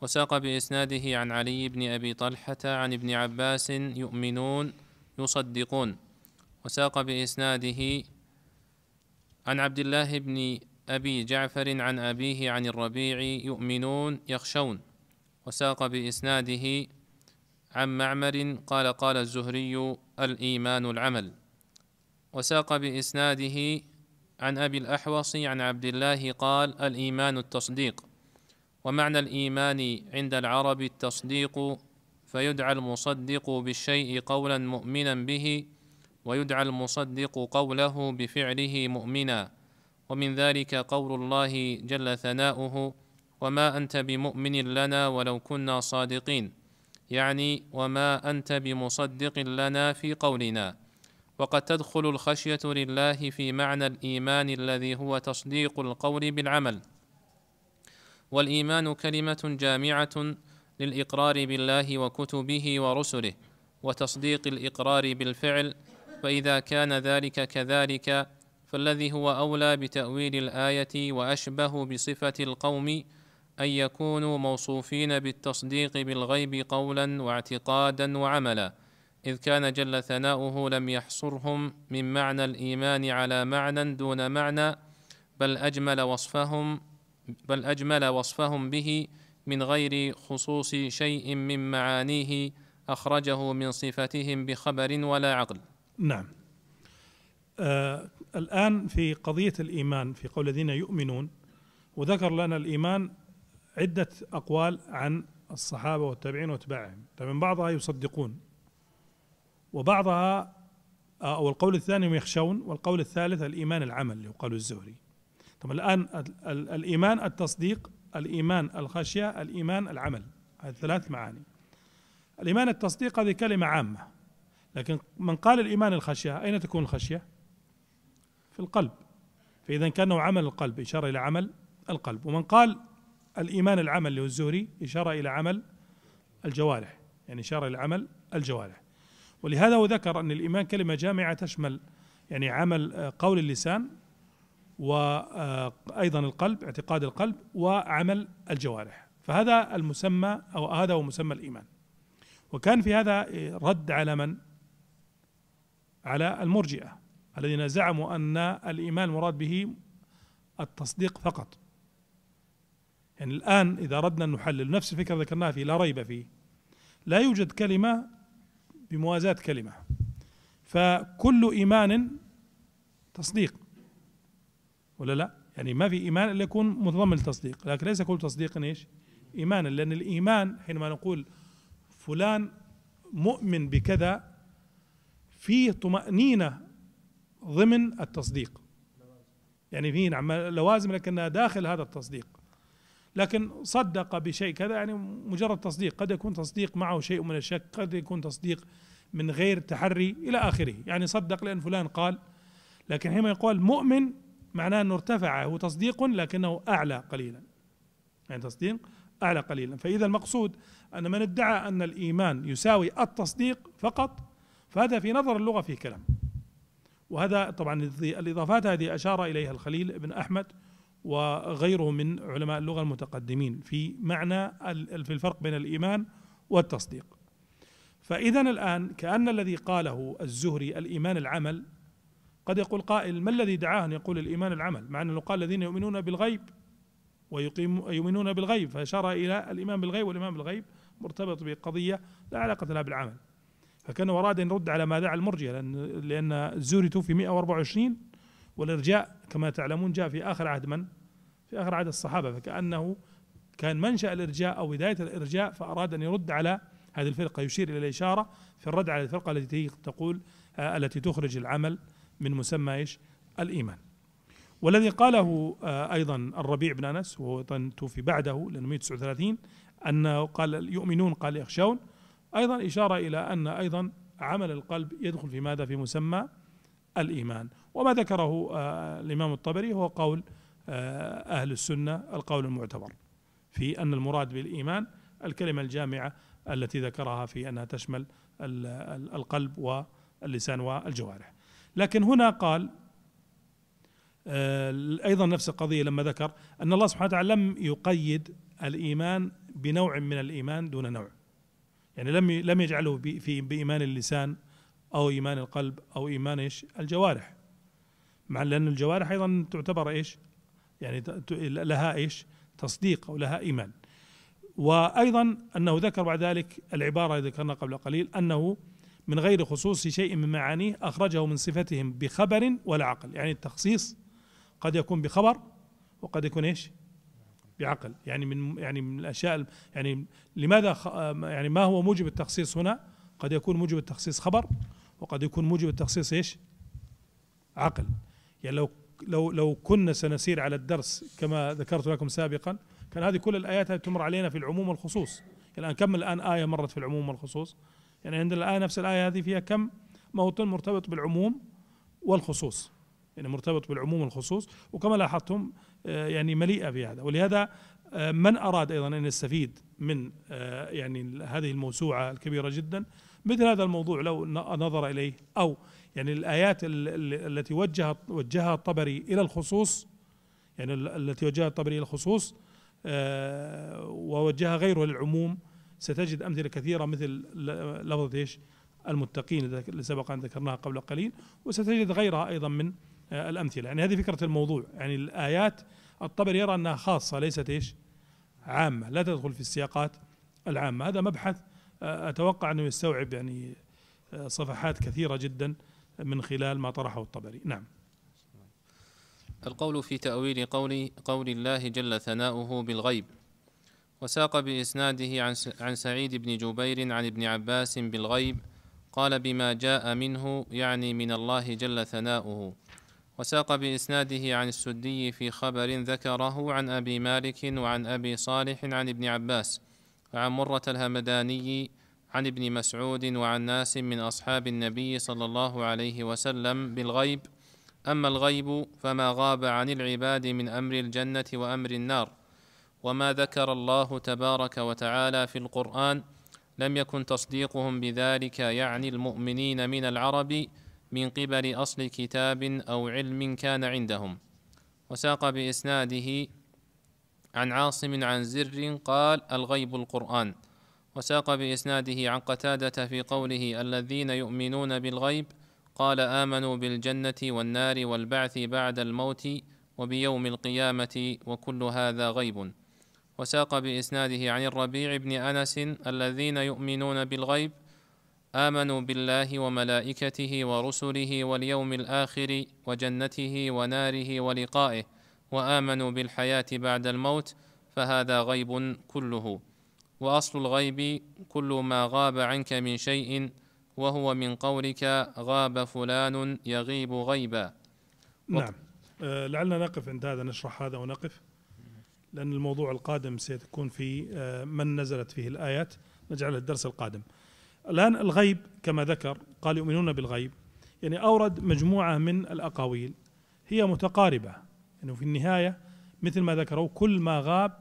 وساق بإسناده عن علي بن أبي طلحة عن ابن عباس يؤمنون يصدقون وساق بإسناده عن عبد الله بن أبي جعفر عن أبيه عن الربيع يؤمنون يخشون وساق بإسناده عن معمر قال قال الزهري الإيمان العمل وساق بإسناده عن أبي الأحوص عن عبد الله قال الإيمان التصديق ومعنى الإيمان عند العرب التصديق فيدعى المصدق بالشيء قولا مؤمنا به ويدعى المصدق قوله بفعله مؤمنا ومن ذلك قول الله جل ثناؤه وما أنت بمؤمن لنا ولو كنا صادقين يعني وما انت بمصدق لنا في قولنا وقد تدخل الخشيه لله في معنى الايمان الذي هو تصديق القول بالعمل والايمان كلمه جامعه للاقرار بالله وكتبه ورسله وتصديق الاقرار بالفعل فاذا كان ذلك كذلك فالذي هو اولى بتاويل الايه واشبه بصفه القوم أن يكونوا موصوفين بالتصديق بالغيب قولا واعتقادا وعملا إذ كان جل ثناؤه لم يحصرهم من معنى الإيمان على معنى دون معنى بل أجمل وصفهم بل أجمل وصفهم به من غير خصوص شيء من معانيه أخرجه من صفتهم بخبر ولا عقل. نعم. آه الآن في قضية الإيمان في قول الذين يؤمنون وذكر لنا الإيمان عدة أقوال عن الصحابة والتابعين وأتباعهم فمن طيب، بعضها يصدقون وبعضها أو آه، القول الثاني هم يخشون والقول الثالث الإيمان العمل اللي هو الزهري طب الآن الإيمان التصديق الإيمان الخشية الإيمان العمل هذه ثلاث معاني الإيمان التصديق هذه كلمة عامة لكن من قال الإيمان الخشية أين تكون الخشية في القلب فإذا كان عمل القلب إشارة إلى عمل القلب ومن قال الإيمان العمل للزهري إشارة إلى عمل الجوارح يعني إشارة إلى عمل الجوارح ولهذا هو ذكر أن الإيمان كلمة جامعة تشمل يعني عمل آه، قول اللسان وأيضا آه، القلب اعتقاد القلب وعمل الجوارح فهذا المسمى أو هذا هو مسمى الإيمان وكان في هذا آه، رد على من؟ على المرجئة الذين زعموا أن الإيمان مراد به التصديق فقط يعني الآن إذا أردنا أن نحلل نفس الفكرة ذكرناها فيه لا ريب فيه لا يوجد كلمة بموازاة كلمة فكل إيمان تصديق ولا لا؟ يعني ما في إيمان إلا يكون متضمن للتصديق لكن ليس كل تصديق إيش؟ إيمانا لأن الإيمان حينما نقول فلان مؤمن بكذا فيه طمأنينة ضمن التصديق يعني فيه نعم لوازم لكنها داخل هذا التصديق لكن صدق بشيء كذا يعني مجرد تصديق قد يكون تصديق معه شيء من الشك قد يكون تصديق من غير تحري إلى آخره يعني صدق لأن فلان قال لكن حينما يقال مؤمن معناه أنه ارتفع هو تصديق لكنه أعلى قليلا يعني تصديق أعلى قليلا فإذا المقصود أن من ادعى أن الإيمان يساوي التصديق فقط فهذا في نظر اللغة فيه كلام وهذا طبعا الإضافات هذه أشار إليها الخليل ابن أحمد وغيره من علماء اللغة المتقدمين في معنى في الفرق بين الإيمان والتصديق فإذا الآن كأن الذي قاله الزهري الإيمان العمل قد يقول قائل ما الذي دعاه أن يقول الإيمان العمل مع أنه قال الذين يؤمنون بالغيب ويقيم يؤمنون بالغيب فأشار إلى الإيمان بالغيب والإيمان بالغيب مرتبط بقضية لا علاقة لها بالعمل فكان أراد أن يرد على ما دعا المرجئة لأن الزهري توفي 124 والارجاء كما تعلمون جاء في اخر عهد من؟ في اخر عهد الصحابه فكانه كان منشا الارجاء او بدايه الارجاء فاراد ان يرد على هذه الفرقه يشير الى الاشاره في الرد على الفرقه التي تقول آه، التي تخرج العمل من مسمى ايش؟ الايمان. والذي قاله آه، ايضا الربيع بن انس وهو توفي بعده لانه 139 انه قال يؤمنون قال يخشون ايضا اشاره الى ان ايضا عمل القلب يدخل في ماذا؟ في مسمى الايمان وما ذكره آه، الإمام الطبري هو قول آه، أهل السنة القول المعتبر في أن المراد بالإيمان الكلمة الجامعة التي ذكرها في أنها تشمل القلب واللسان والجوارح لكن هنا قال آه، أيضا نفس القضية لما ذكر أن الله سبحانه وتعالى لم يقيد الإيمان بنوع من الإيمان دون نوع يعني لم لم يجعله في بإيمان اللسان أو إيمان القلب أو إيمان الجوارح مع لأن الجوارح أيضا تعتبر إيش يعني لها إيش تصديق أو لها إيمان وأيضا أنه ذكر بعد ذلك العبارة التي ذكرنا قبل قليل أنه من غير خصوص شيء من معانيه أخرجه من صفتهم بخبر ولا عقل يعني التخصيص قد يكون بخبر وقد يكون إيش بعقل يعني من يعني من الاشياء يعني لماذا يعني ما هو موجب التخصيص هنا؟ قد يكون موجب التخصيص خبر وقد يكون موجب التخصيص ايش؟ عقل يعني لو لو لو كنا سنسير على الدرس كما ذكرت لكم سابقا كان هذه كل الايات تمر علينا في العموم والخصوص يعني الان كم الان ايه مرت في العموم والخصوص يعني عندنا الايه نفس الايه هذه فيها كم موطن مرتبط بالعموم والخصوص يعني مرتبط بالعموم والخصوص وكما لاحظتم آه، يعني مليئه بهذا ولهذا آه، من اراد ايضا ان يستفيد من آه، يعني هذه الموسوعه الكبيره جدا مثل هذا الموضوع لو نظر اليه او يعني الآيات التي وجهت وجهها الطبري إلى الخصوص يعني التي وجهها الطبري إلى الخصوص آه، ووجهها غيره للعموم ستجد أمثلة كثيرة مثل لفظة إيش المتقين اللي سبق أن ذكرناها قبل قليل وستجد غيرها أيضا من آه، الأمثلة يعني هذه فكرة الموضوع يعني الآيات الطبري يرى أنها خاصة ليست إيش عامة لا تدخل في السياقات العامة هذا مبحث آه، أتوقع أنه يستوعب يعني صفحات كثيرة جدا من خلال ما طرحه الطبري نعم القول في تأويل قول قول الله جل ثناؤه بالغيب وساق بإسناده عن عن سعيد بن جبير عن ابن عباس بالغيب قال بما جاء منه يعني من الله جل ثناؤه وساق بإسناده عن السدي في خبر ذكره عن أبي مالك وعن أبي صالح عن ابن عباس وعن مرة الهمداني عن ابن مسعود وعن ناس من أصحاب النبي صلى الله عليه وسلم بالغيب أما الغيب فما غاب عن العباد من أمر الجنة وأمر النار وما ذكر الله تبارك وتعالى في القرآن لم يكن تصديقهم بذلك يعني المؤمنين من العرب من قبل أصل كتاب أو علم كان عندهم وساق بإسناده عن عاصم عن زر قال الغيب القرآن وساق بإسناده عن قتادة في قوله الذين يؤمنون بالغيب قال آمنوا بالجنة والنار والبعث بعد الموت وبيوم القيامة وكل هذا غيب وساق بإسناده عن الربيع بن أنس الذين يؤمنون بالغيب آمنوا بالله وملائكته ورسله واليوم الآخر وجنته وناره ولقائه وآمنوا بالحياة بعد الموت فهذا غيب كله واصل الغيب كل ما غاب عنك من شيء وهو من قولك غاب فلان يغيب غيبا نعم آه، لعلنا نقف عند هذا نشرح هذا ونقف لأن الموضوع القادم سيكون في آه، من نزلت فيه الآيات نجعله الدرس القادم الآن الغيب كما ذكر قال يؤمنون بالغيب يعني أورد مجموعة من الأقاويل هي متقاربة يعني في النهاية مثل ما ذكروا كل ما غاب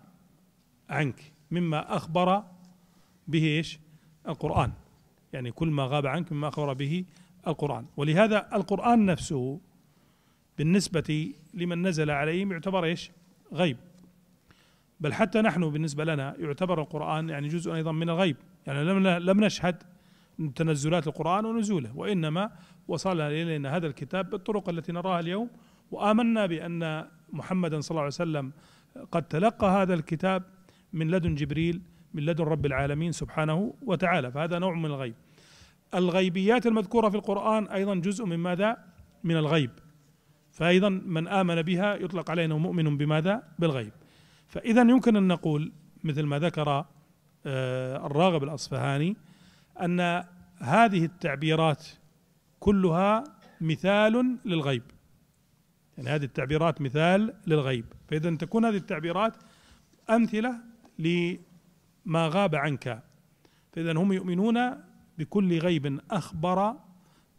عنك مما أخبر به إيش القرآن يعني كل ما غاب عنك مما أخبر به القرآن ولهذا القرآن نفسه بالنسبة لمن نزل عليهم يعتبر إيش غيب بل حتى نحن بالنسبة لنا يعتبر القرآن يعني جزء أيضا من الغيب يعني لم لم نشهد تنزلات القرآن ونزوله وإنما وصل إلينا هذا الكتاب بالطرق التي نراها اليوم وآمنا بأن محمدا صلى الله عليه وسلم قد تلقى هذا الكتاب من لدن جبريل من لدن رب العالمين سبحانه وتعالى فهذا نوع من الغيب الغيبيات المذكورة في القرآن أيضا جزء من ماذا؟ من الغيب فأيضا من آمن بها يطلق عليه أنه مؤمن بماذا؟ بالغيب فإذا يمكن أن نقول مثل ما ذكر آه، الراغب الأصفهاني أن هذه التعبيرات كلها مثال للغيب يعني هذه التعبيرات مثال للغيب فإذا تكون هذه التعبيرات أمثلة لما غاب عنك فإذا هم يؤمنون بكل غيب أخبر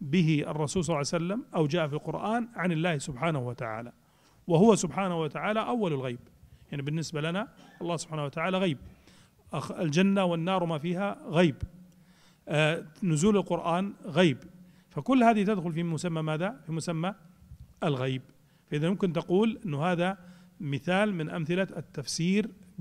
به الرسول صلى الله عليه وسلم أو جاء في القرآن عن الله سبحانه وتعالى وهو سبحانه وتعالى أول الغيب يعني بالنسبة لنا الله سبحانه وتعالى غيب الجنة والنار ما فيها غيب آه، نزول القرآن غيب فكل هذه تدخل في مسمى ماذا؟ في مسمى الغيب فإذا يمكن تقول أنه هذا مثال من أمثلة التفسير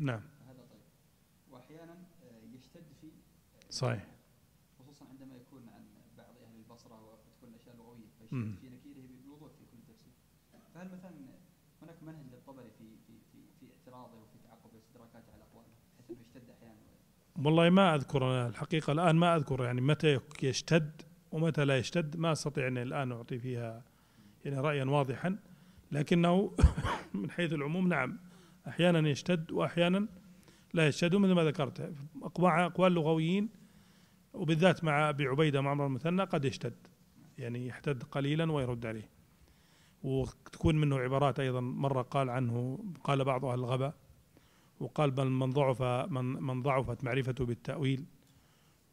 نعم هذا طيب واحيانا آه، يشتد في آه، صحيح خصوصا عندما يكون عن بعض اهل البصره وتكون الاشياء لغويه فيشتد في نكيره بوضوح في كل تفسير فهل مثلا هناك منهج للطبري في في في, في اعتراضه وفي تعقبه استدراكاته على اقواله حيث انه يشتد احيانا والله ما اذكر أنا الحقيقه الان ما اذكر يعني متى يشتد ومتى لا يشتد ما استطيع ان الان اعطي فيها يعني رايا واضحا لكنه من حيث العموم نعم أحيانا يشتد وأحيانا لا يشتد مثل ما ذكرت مع أقوال لغويين وبالذات مع أبي عبيدة معمر المثنى قد يشتد يعني يحتد قليلا ويرد عليه وتكون منه عبارات أيضا مرة قال عنه قال بعض أهل الغباء وقال بل من ضعف من, من ضعفت معرفته بالتأويل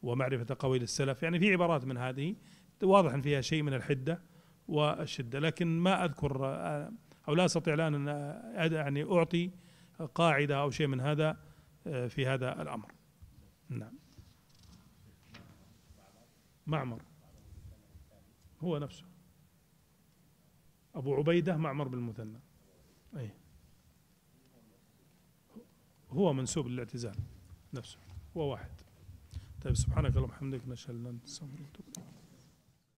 ومعرفة قويل السلف يعني في عبارات من هذه واضح فيها شيء من الحدة والشدة لكن ما أذكر آه، او لا استطيع الان ان يعني اعطي قاعده او شيء من هذا آه، في هذا الامر. نعم. معمر هو نفسه أبو عبيدة معمر بالمثنى أي هو منسوب للاعتزال نفسه هو واحد طيب سبحانك اللهم وبحمدك نشهد أن لا إله إلا أنت